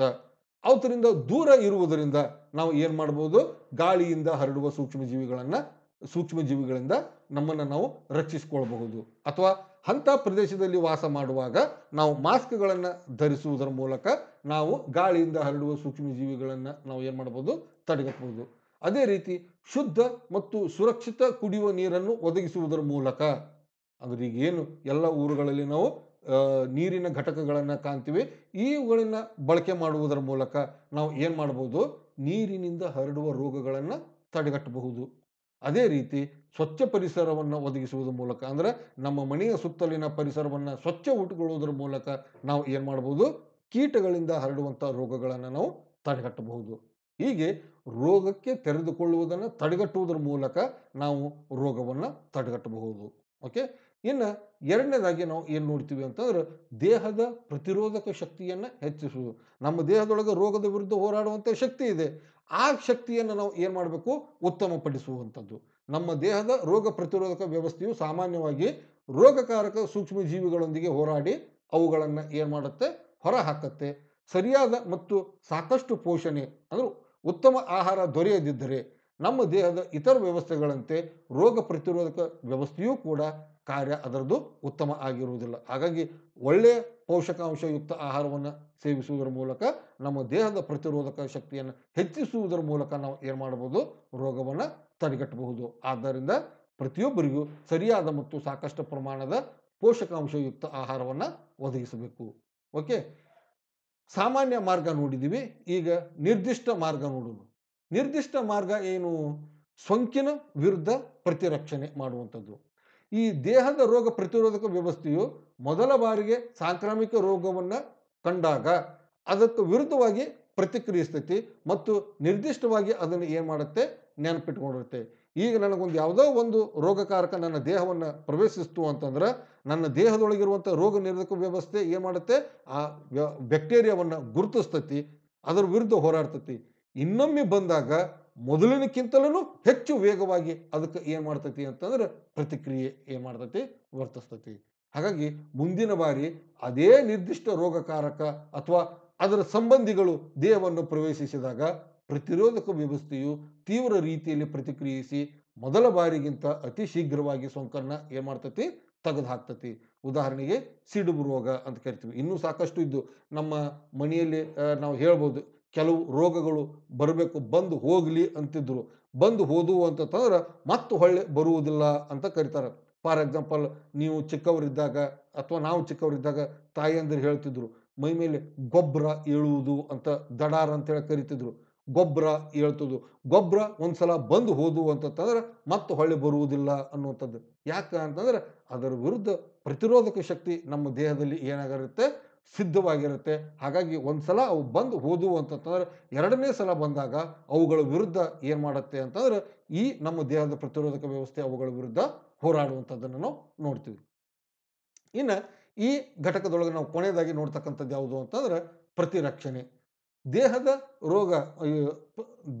Speaker 1: ಅವತ್ತರಿಂದ ದೂರ ಇರುವುದರಿಂದ ನಾವು ಏನು ಮಾಡ್ಬೋದು ಗಾಳಿಯಿಂದ ಹರಡುವ ಸೂಕ್ಷ್ಮಜೀವಿಗಳನ್ನು ಸೂಕ್ಷ್ಮಜೀವಿಗಳಿಂದ ನಮ್ಮನ್ನು ನಾವು ರಕ್ಷಿಸಿಕೊಳ್ಬಹುದು ಅಥವಾ ಅಂಥ ಪ್ರದೇಶದಲ್ಲಿ ವಾಸ ಮಾಡುವಾಗ ನಾವು ಮಾಸ್ಕ್ಗಳನ್ನು ಧರಿಸುವುದರ ಮೂಲಕ ನಾವು ಗಾಳಿಯಿಂದ ಹರಡುವ ಸೂಕ್ಷ್ಮಜೀವಿಗಳನ್ನು ನಾವು ಏನು ಮಾಡ್ಬೋದು ತಡೆಗಟ್ಟಬಹುದು ಅದೇ ರೀತಿ ಶುದ್ಧ ಮತ್ತು ಸುರಕ್ಷಿತ ಕುಡಿಯುವ ನೀರನ್ನು ಒದಗಿಸುವುದರ ಮೂಲಕ ಅಂದ್ರೆ ಈಗೇನು ಎಲ್ಲ ಊರುಗಳಲ್ಲಿ ನಾವು ನೀರಿನ ಘಟಕಗಳನ್ನು ಕಾಣ್ತೀವಿ ಇವುಗಳನ್ನ ಬಳಕೆ ಮಾಡುವುದರ ಮೂಲಕ ನಾವು ಏನು ಮಾಡ್ಬೋದು ನೀರಿನಿಂದ ಹರಡುವ ರೋಗಗಳನ್ನು ತಡೆಗಟ್ಟಬಹುದು ಅದೇ ರೀತಿ ಸ್ವಚ್ಛ ಪರಿಸರವನ್ನು ಒದಗಿಸುವುದರ ಮೂಲಕ ಅಂದರೆ ನಮ್ಮ ಮನೆಯ ಸುತ್ತಲಿನ ಪರಿಸರವನ್ನು ಸ್ವಚ್ಛ ಉಟ್ಕೊಳ್ಳುವುದರ ಮೂಲಕ ನಾವು ಏನು ಮಾಡ್ಬೋದು ಕೀಟಗಳಿಂದ ಹರಡುವಂಥ ರೋಗಗಳನ್ನು ನಾವು ತಡೆಗಟ್ಟಬಹುದು ಹೀಗೆ ರೋಗಕ್ಕೆ ತೆರೆದುಕೊಳ್ಳುವುದನ್ನು ತಡೆಗಟ್ಟುವುದರ ಮೂಲಕ ನಾವು ರೋಗವನ್ನು ತಡೆಗಟ್ಟಬಹುದು ಓಕೆ ಇನ್ನು ಎರಡನೇದಾಗಿ ನಾವು ಏನು ನೋಡ್ತೀವಿ ಅಂತಂದ್ರೆ ದೇಹದ ಪ್ರತಿರೋಧಕ ಶಕ್ತಿಯನ್ನು ಹೆಚ್ಚಿಸುವುದು ನಮ್ಮ ದೇಹದೊಳಗೆ ರೋಗದ ವಿರುದ್ಧ ಹೋರಾಡುವಂಥ ಶಕ್ತಿ ಇದೆ ಆ ಶಕ್ತಿಯನ್ನು ನಾವು ಏನು ಮಾಡಬೇಕು ಉತ್ತಮಪಡಿಸುವಂಥದ್ದು ನಮ್ಮ ದೇಹದ ರೋಗ ಪ್ರತಿರೋಧಕ ವ್ಯವಸ್ಥೆಯು ಸಾಮಾನ್ಯವಾಗಿ ರೋಗಕಾರಕ ಸೂಕ್ಷ್ಮಜೀವಿಗಳೊಂದಿಗೆ ಹೋರಾಡಿ ಅವುಗಳನ್ನು ಏನು ಮಾಡುತ್ತೆ ಹೊರ ಹಾಕತ್ತೆ ಸರಿಯಾದ ಮತ್ತು ಸಾಕಷ್ಟು ಪೋಷಣೆ ಅಂದರೆ ಉತ್ತಮ ಆಹಾರ ದೊರೆಯದಿದ್ದರೆ ನಮ್ಮ ದೇಹದ ಇತರ ವ್ಯವಸ್ಥೆಗಳಂತೆ ರೋಗ ಪ್ರತಿರೋಧಕ ವ್ಯವಸ್ಥೆಯೂ ಕೂಡ ಕಾರ್ಯ ಅದರದ್ದು ಉತ್ತಮ ಆಗಿರುವುದಿಲ್ಲ ಹಾಗಾಗಿ ಒಳ್ಳೆಯ ಪೋಷಕಾಂಶಯುಕ್ತ ಆಹಾರವನ್ನು ಸೇವಿಸುವುದರ ಮೂಲಕ ನಮ್ಮ ದೇಹದ ಪ್ರತಿರೋಧಕ ಶಕ್ತಿಯನ್ನು ಹೆಚ್ಚಿಸುವುದರ ಮೂಲಕ ನಾವು ಏನು ಮಾಡಬಹುದು ರೋಗವನ್ನು ತಡೆಗಟ್ಟಬಹುದು ಆದ್ದರಿಂದ ಪ್ರತಿಯೊಬ್ಬರಿಗೂ ಸರಿಯಾದ ಮತ್ತು ಸಾಕಷ್ಟು ಪ್ರಮಾಣದ ಪೋಷಕಾಂಶಯುಕ್ತ ಆಹಾರವನ್ನು ಒದಗಿಸಬೇಕು ಓಕೆ ಸಾಮಾನ್ಯ ಮಾರ್ಗ ನೋಡಿದ್ದೀವಿ ಈಗ ನಿರ್ದಿಷ್ಟ ಮಾರ್ಗ ನೋಡೋಣ ನಿರ್ದಿಷ್ಟ ಮಾರ್ಗ ಏನು ಸೋಂಕಿನ ವಿರುದ್ಧ ಪ್ರತಿರಕ್ಷಣೆ ಮಾಡುವಂಥದ್ದು ಈ ದೇಹದ ರೋಗ ಪ್ರತಿರೋಧಕ ವ್ಯವಸ್ಥೆಯು ಮೊದಲ ಬಾರಿಗೆ ಸಾಂಕ್ರಾಮಿಕ ರೋಗವನ್ನು ಕಂಡಾಗ ಅದಕ್ಕೆ ವಿರುದ್ಧವಾಗಿ ಪ್ರತಿಕ್ರಿಯಿಸ್ತೈತಿ ಮತ್ತು ನಿರ್ದಿಷ್ಟವಾಗಿ ಅದನ್ನು ಏನು ಮಾಡುತ್ತೆ ನೆನಪಿಟ್ಕೊಂಡಿರುತ್ತೆ ಈಗ ನನಗೊಂದು ಯಾವುದೋ ಒಂದು ರೋಗಕಾರಕ ನನ್ನ ದೇಹವನ್ನು ಪ್ರವೇಶಿಸ್ತು ಅಂತಂದ್ರೆ ನನ್ನ ದೇಹದೊಳಗಿರುವಂಥ ರೋಗ ನಿರೋಧಕ ವ್ಯವಸ್ಥೆ ಏನು ಮಾಡುತ್ತೆ ಆ ಬ್ಯಾಕ್ಟೀರಿಯಾವನ್ನು ಗುರುತಿಸ್ತತಿ ಅದರ ವಿರುದ್ಧ ಹೋರಾಡ್ತತಿ ಇನ್ನೊಮ್ಮೆ ಬಂದಾಗ ಮೊದಲಿನಕ್ಕಿಂತಲೂ ಹೆಚ್ಚು ವೇಗವಾಗಿ ಅದಕ್ಕೆ ಏನು ಮಾಡ್ತೈತಿ ಅಂತಂದ್ರೆ ಪ್ರತಿಕ್ರಿಯೆ ಏನು ಮಾಡ್ತತಿ ವರ್ತಿಸ್ತೈತಿ ಹಾಗಾಗಿ ಮುಂದಿನ ಬಾರಿ ಅದೇ ನಿರ್ದಿಷ್ಟ ರೋಗಕಾರಕ ಅಥವಾ ಅದರ ಸಂಬಂಧಿಗಳು ದೇಹವನ್ನು ಪ್ರವೇಶಿಸಿದಾಗ ಪ್ರತಿರೋಧಕ ವ್ಯವಸ್ಥೆಯು ತೀವ್ರ ರೀತಿಯಲ್ಲಿ ಪ್ರತಿಕ್ರಿಯಿಸಿ ಮೊದಲ ಬಾರಿಗಿಂತ ಅತಿ ಶೀಘ್ರವಾಗಿ ಸೋಂಕನ್ನು ಏನು ಮಾಡ್ತತಿ ತೆಗೆದುಹಾಕ್ತತಿ ಉದಾಹರಣೆಗೆ ಸಿಡುಬು ರೋಗ ಅಂತ ಕರಿತೀವಿ ಇನ್ನೂ ಸಾಕಷ್ಟು ಇದ್ದು ನಮ್ಮ ಮನೆಯಲ್ಲಿ ನಾವು ಹೇಳ್ಬೋದು ಕೆಲವು ರೋಗಗಳು ಬರಬೇಕು ಬಂದು ಹೋಗಲಿ ಅಂತಿದ್ರು ಬಂದು ಹೋದವು ಅಂತಂದ್ರೆ ಮತ್ತೆ ಹೊಳ್ಳೆ ಬರುವುದಿಲ್ಲ ಅಂತ ಕರೀತಾರೆ ಫಾರ್ ಎಕ್ಸಾಂಪಲ್ ನೀವು ಚಿಕ್ಕವರಿದ್ದಾಗ ಅಥವಾ ನಾವು ಚಿಕ್ಕವರಿದ್ದಾಗ ತಾಯಿಯಂದಿರು ಹೇಳ್ತಿದ್ರು ಮೈ ಮೇಲೆ ಗೊಬ್ಬರ ಏಳುವುದು ಅಂತ ದಡಾರ್ ಅಂತೇಳಿ ಕರಿತಿದ್ರು ಗೊಬ್ಬರ ಹೇಳ್ತದು ಗೊಬ್ಬರ ಸಲ ಬಂದು ಹೋದವು ಅಂತಂದ್ರೆ ಮತ್ತೆ ಹೊಳ್ಳೆ ಬರುವುದಿಲ್ಲ ಅನ್ನುವಂಥದ್ದು ಯಾಕೆ ಅಂತಂದ್ರೆ ಅದರ ವಿರುದ್ಧ ಪ್ರತಿರೋಧಕ ಶಕ್ತಿ ನಮ್ಮ ದೇಹದಲ್ಲಿ ಏನಾಗಿರುತ್ತೆ ಸಿದ್ಧವಾಗಿರುತ್ತೆ ಹಾಗಾಗಿ ಒಂದು ಸಲ ಅವು ಬಂದು ಹೋದವು ಅಂತಂತಂದ್ರೆ ಎರಡನೇ ಸಲ ಬಂದಾಗ ಅವುಗಳ ವಿರುದ್ಧ ಏನು ಮಾಡುತ್ತೆ ಅಂತಂದ್ರೆ ಈ ನಮ್ಮ ದೇಹದ ಪ್ರತಿರೋಧಕ ವ್ಯವಸ್ಥೆ ಅವುಗಳ ವಿರುದ್ಧ ಹೋರಾಡುವಂಥದ್ದನ್ನು ನಾವು ನೋಡ್ತೀವಿ ಇನ್ನು ಈ ಘಟಕದೊಳಗೆ ನಾವು ಕೊನೆಯದಾಗಿ ನೋಡ್ತಕ್ಕಂಥದ್ದು ಯಾವುದು ಅಂತಂದ್ರೆ ಪ್ರತಿರಕ್ಷಣೆ ದೇಹದ ರೋಗ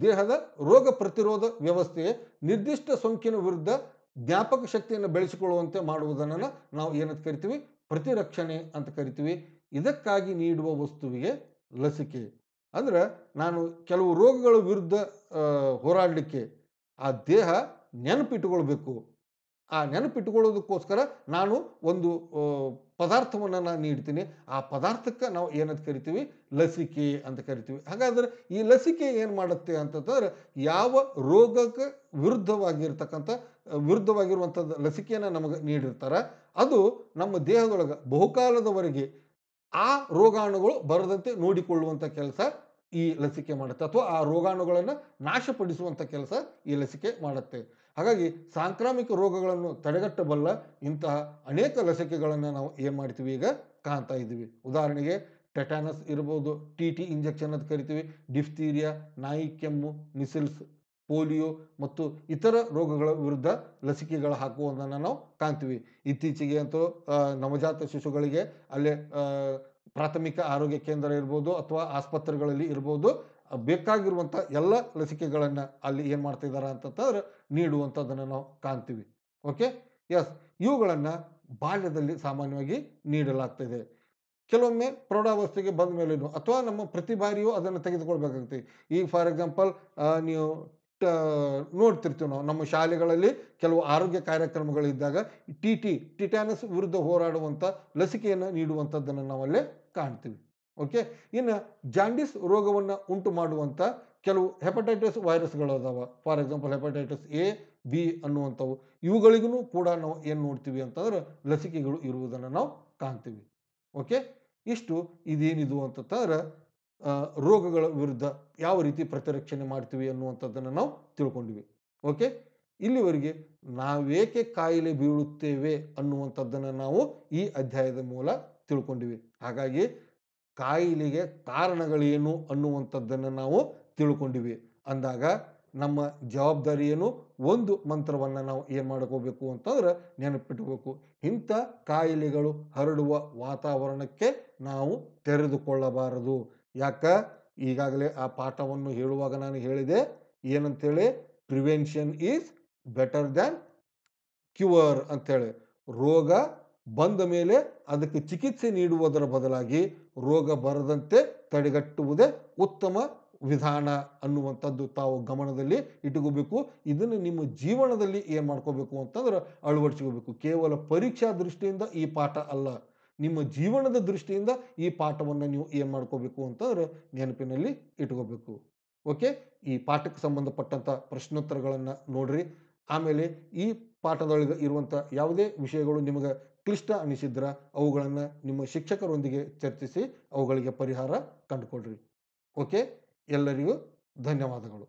Speaker 1: ದೇಹದ ರೋಗ ಪ್ರತಿರೋಧ ವ್ಯವಸ್ಥೆ ನಿರ್ದಿಷ್ಟ ಸೋಂಕಿನ ವಿರುದ್ಧ ಜ್ಞಾಪಕ ಶಕ್ತಿಯನ್ನು ಬೆಳೆಸಿಕೊಳ್ಳುವಂತೆ ಮಾಡುವುದನ್ನು ನಾವು ಏನಂತ ಕರಿತೀವಿ ಪ್ರತಿರಕ್ಷಣೆ ಅಂತ ಕರಿತೀವಿ ಇದಕ್ಕಾಗಿ ನೀಡುವ ವಸ್ತುವಿಗೆ ಲಸಿಕೆ ಅಂದರೆ ನಾನು ಕೆಲವು ರೋಗಗಳ ವಿರುದ್ಧ ಹೋರಾಡಲಿಕ್ಕೆ ಆ ದೇಹ ನೆನಪಿಟ್ಟುಕೊಳ್ಬೇಕು ಆ ನೆನಪಿಟ್ಟುಕೊಳ್ಳೋದಕ್ಕೋಸ್ಕರ ನಾನು ಒಂದು ಪದಾರ್ಥವನ್ನು ನಾನು ನೀಡ್ತೀನಿ ಆ ಪದಾರ್ಥಕ್ಕೆ ನಾವು ಏನಂತ ಕರಿತೀವಿ ಲಸಿಕೆ ಅಂತ ಕರಿತೀವಿ ಹಾಗಾದರೆ ಈ ಲಸಿಕೆ ಏನು ಮಾಡುತ್ತೆ ಅಂತಂದ್ರೆ ಯಾವ ರೋಗಕ್ಕೆ ವಿರುದ್ಧವಾಗಿರ್ತಕ್ಕಂಥ ವಿರುದ್ಧವಾಗಿರುವಂಥದ್ದು ಲಸಿಕೆಯನ್ನು ನಮಗೆ ನೀಡಿರ್ತಾರೆ ಅದು ನಮ್ಮ ದೇಹದೊಳಗೆ ಬಹುಕಾಲದವರೆಗೆ ಆ ರೋಗಾಣುಗಳು ಬರದಂತೆ ನೋಡಿಕೊಳ್ಳುವಂಥ ಕೆಲಸ ಈ ಲಸಿಕೆ ಮಾಡುತ್ತೆ ಅಥವಾ ಆ ರೋಗಾಣುಗಳನ್ನು ನಾಶಪಡಿಸುವಂಥ ಕೆಲಸ ಈ ಲಸಿಕೆ ಮಾಡುತ್ತೆ ಹಾಗಾಗಿ ಸಾಂಕ್ರಾಮಿಕ ರೋಗಗಳನ್ನು ತಡೆಗಟ್ಟಬಲ್ಲ ಇಂತಹ ಅನೇಕ ಲಸಿಕೆಗಳನ್ನು ನಾವು ಏನು ಮಾಡ್ತೀವಿ ಈಗ ಕಾಣ್ತಾ ಇದ್ದೀವಿ ಉದಾಹರಣೆಗೆ ಟೆಟಾನಸ್ ಇರ್ಬೋದು ಟಿ ಟಿ ಇಂಜೆಕ್ಷನ್ ಅಂತ ಕರಿತೀವಿ ಡಿಫ್ತೀರಿಯಾ ನಾಯಿ ಕೆಮ್ಮು ಮಿಸಿಲ್ಸ್ ಪೋಲಿಯೋ ಮತ್ತು ಇತರ ರೋಗಗಳ ವಿರುದ್ಧ ಲಸಿಕೆಗಳು ಹಾಕುವುದನ್ನು ನಾವು ಕಾಣ್ತೀವಿ ಇತ್ತೀಚೆಗೆ ಅಂತೂ ನವಜಾತ ಶಿಶುಗಳಿಗೆ ಅಲ್ಲಿ ಪ್ರಾಥಮಿಕ ಆರೋಗ್ಯ ಕೇಂದ್ರ ಇರ್ಬೋದು ಅಥವಾ ಆಸ್ಪತ್ರೆಗಳಲ್ಲಿ ಇರ್ಬೋದು ಬೇಕಾಗಿರುವಂಥ ಎಲ್ಲ ಲಸಿಕೆಗಳನ್ನು ಅಲ್ಲಿ ಏನು ಮಾಡ್ತಿದ್ದಾರೆ ಅಂತಂದ್ರೆ ನೀಡುವಂಥದ್ದನ್ನು ನಾವು ಕಾಣ್ತೀವಿ ಓಕೆ ಎಸ್ ಇವುಗಳನ್ನು ಬಾಲ್ಯದಲ್ಲಿ ಸಾಮಾನ್ಯವಾಗಿ ನೀಡಲಾಗ್ತದೆ ಕೆಲವೊಮ್ಮೆ ಪ್ರೌಢಾವಸ್ಥೆಗೆ ಬಂದ ಮೇಲೆ ಅಥವಾ ನಮ್ಮ ಪ್ರತಿ ಬಾರಿಯೂ ಅದನ್ನು ತೆಗೆದುಕೊಳ್ಬೇಕಾಗ್ತದೆ ಈಗ ಫಾರ್ ಎಕ್ಸಾಂಪಲ್ ನೀವು ನೋಡ್ತಿರ್ತೀವಿ ನಾವು ನಮ್ಮ ಶಾಲೆಗಳಲ್ಲಿ ಕೆಲವು ಆರೋಗ್ಯ ಕಾರ್ಯಕ್ರಮಗಳಿದ್ದಾಗ ಟಿ ಟಿ ಟಿಟ್ಯಾನಸ್ ವಿರುದ್ಧ ಹೋರಾಡುವಂಥ ಲಸಿಕೆಯನ್ನು ನೀಡುವಂಥದ್ದನ್ನು ನಾವಲ್ಲೇ ಕಾಣ್ತೀವಿ ಓಕೆ ಇನ್ನು ಜಾಂಡಿಸ್ ರೋಗವನ್ನು ಉಂಟು ಮಾಡುವಂಥ ಕೆಲವು ಹೆಪಟೈಟಿಸ್ ವೈರಸ್ಗಳು for example hepatitis A B ಅನ್ನುವಂಥವು ಇವುಗಳಿಗೂ ಕೂಡ ನಾವು ಏನು ನೋಡ್ತೀವಿ ಅಂತಂದ್ರೆ ಲಸಿಕೆಗಳು ಇರುವುದನ್ನು ನಾವು ಕಾಣ್ತೀವಿ ಓಕೆ ಇಷ್ಟು ಇದೇನಿದು ಅಂತಂದ್ರೆ ರೋಗಗಳ ವಿರುದ್ಧ ಯಾವ ರೀತಿ ಪ್ರತಿರಕ್ಷಣೆ ಮಾಡ್ತೀವಿ ಅನ್ನುವಂಥದ್ದನ್ನು ನಾವು ತಿಳ್ಕೊಂಡಿವಿ ಓಕೆ ಇಲ್ಲಿವರೆಗೆ ನಾವೇಕೆ ಕಾಯಿಲೆ ಬೀಳುತ್ತೇವೆ ಅನ್ನುವಂಥದ್ದನ್ನು ನಾವು ಈ ಅಧ್ಯಾಯದ ಮೂಲ ತಿಳ್ಕೊಂಡಿವಿ ಹಾಗಾಗಿ ಕಾಯಿಲೆಗೆ ಕಾರಣಗಳೇನು ಅನ್ನುವಂಥದ್ದನ್ನು ನಾವು ತಿಳ್ಕೊಂಡಿವಿ ಅಂದಾಗ ನಮ್ಮ ಜವಾಬ್ದಾರಿಯನ್ನು ಒಂದು ಮಂತ್ರವನ್ನು ನಾವು ಏನು ಮಾಡ್ಕೋಬೇಕು ಅಂತಂದ್ರೆ ನೆನಪಿಟ್ಕೋಬೇಕು ಇಂಥ ಕಾಯಿಲೆಗಳು ಹರಡುವ ವಾತಾವರಣಕ್ಕೆ ನಾವು ತೆರೆದುಕೊಳ್ಳಬಾರದು ಯಾಕ ಈಗಾಗಲೇ ಆ ಪಾಠವನ್ನು ಹೇಳುವಾಗ ನಾನು ಹೇಳಿದೆ ಏನಂತೇಳಿ prevention is better than cure ಅಂತೇಳಿ ರೋಗ ಬಂದ ಮೇಲೆ ಅದಕ್ಕೆ ಚಿಕಿತ್ಸೆ ನೀಡುವುದರ ಬದಲಾಗಿ ರೋಗ ಬರದಂತೆ ತಡೆಗಟ್ಟುವುದೇ ಉತ್ತಮ ವಿಧಾನ ಅನ್ನುವಂಥದ್ದು ತಾವು ಗಮನದಲ್ಲಿ ಇಟ್ಕೋಬೇಕು ಇದನ್ನು ನಿಮ್ಮ ಜೀವನದಲ್ಲಿ ಏನು ಮಾಡ್ಕೋಬೇಕು ಅಂತಂದ್ರೆ ಅಳವಡಿಸ್ಕೋಬೇಕು ಕೇವಲ ಪರೀಕ್ಷಾ ದೃಷ್ಟಿಯಿಂದ ಈ ಪಾಠ ಅಲ್ಲ ನಿಮ್ಮ ಜೀವನದ ದೃಷ್ಟಿಯಿಂದ ಈ ಪಾಠವನ್ನು ನೀವು ಏನು ಮಾಡ್ಕೋಬೇಕು ಅಂತಂದ್ರೆ ನೆನಪಿನಲ್ಲಿ ಇಟ್ಕೋಬೇಕು ಓಕೆ ಈ ಪಾಠಕ್ಕೆ ಸಂಬಂಧಪಟ್ಟಂಥ ಪ್ರಶ್ನೋತ್ತರಗಳನ್ನು ನೋಡ್ರಿ ಆಮೇಲೆ ಈ ಪಾಠದೊಳಗೆ ಇರುವಂಥ ಯಾವುದೇ ವಿಷಯಗಳು ನಿಮಗೆ ಕ್ಲಿಷ್ಟ ಅನಿಸಿದ್ರೆ ಅವುಗಳನ್ನು ನಿಮ್ಮ ಶಿಕ್ಷಕರೊಂದಿಗೆ ಚರ್ಚಿಸಿ ಅವುಗಳಿಗೆ ಪರಿಹಾರ ಕಂಡುಕೊಡ್ರಿ ಓಕೆ ಎಲ್ಲರಿಗೂ ಧನ್ಯವಾದಗಳು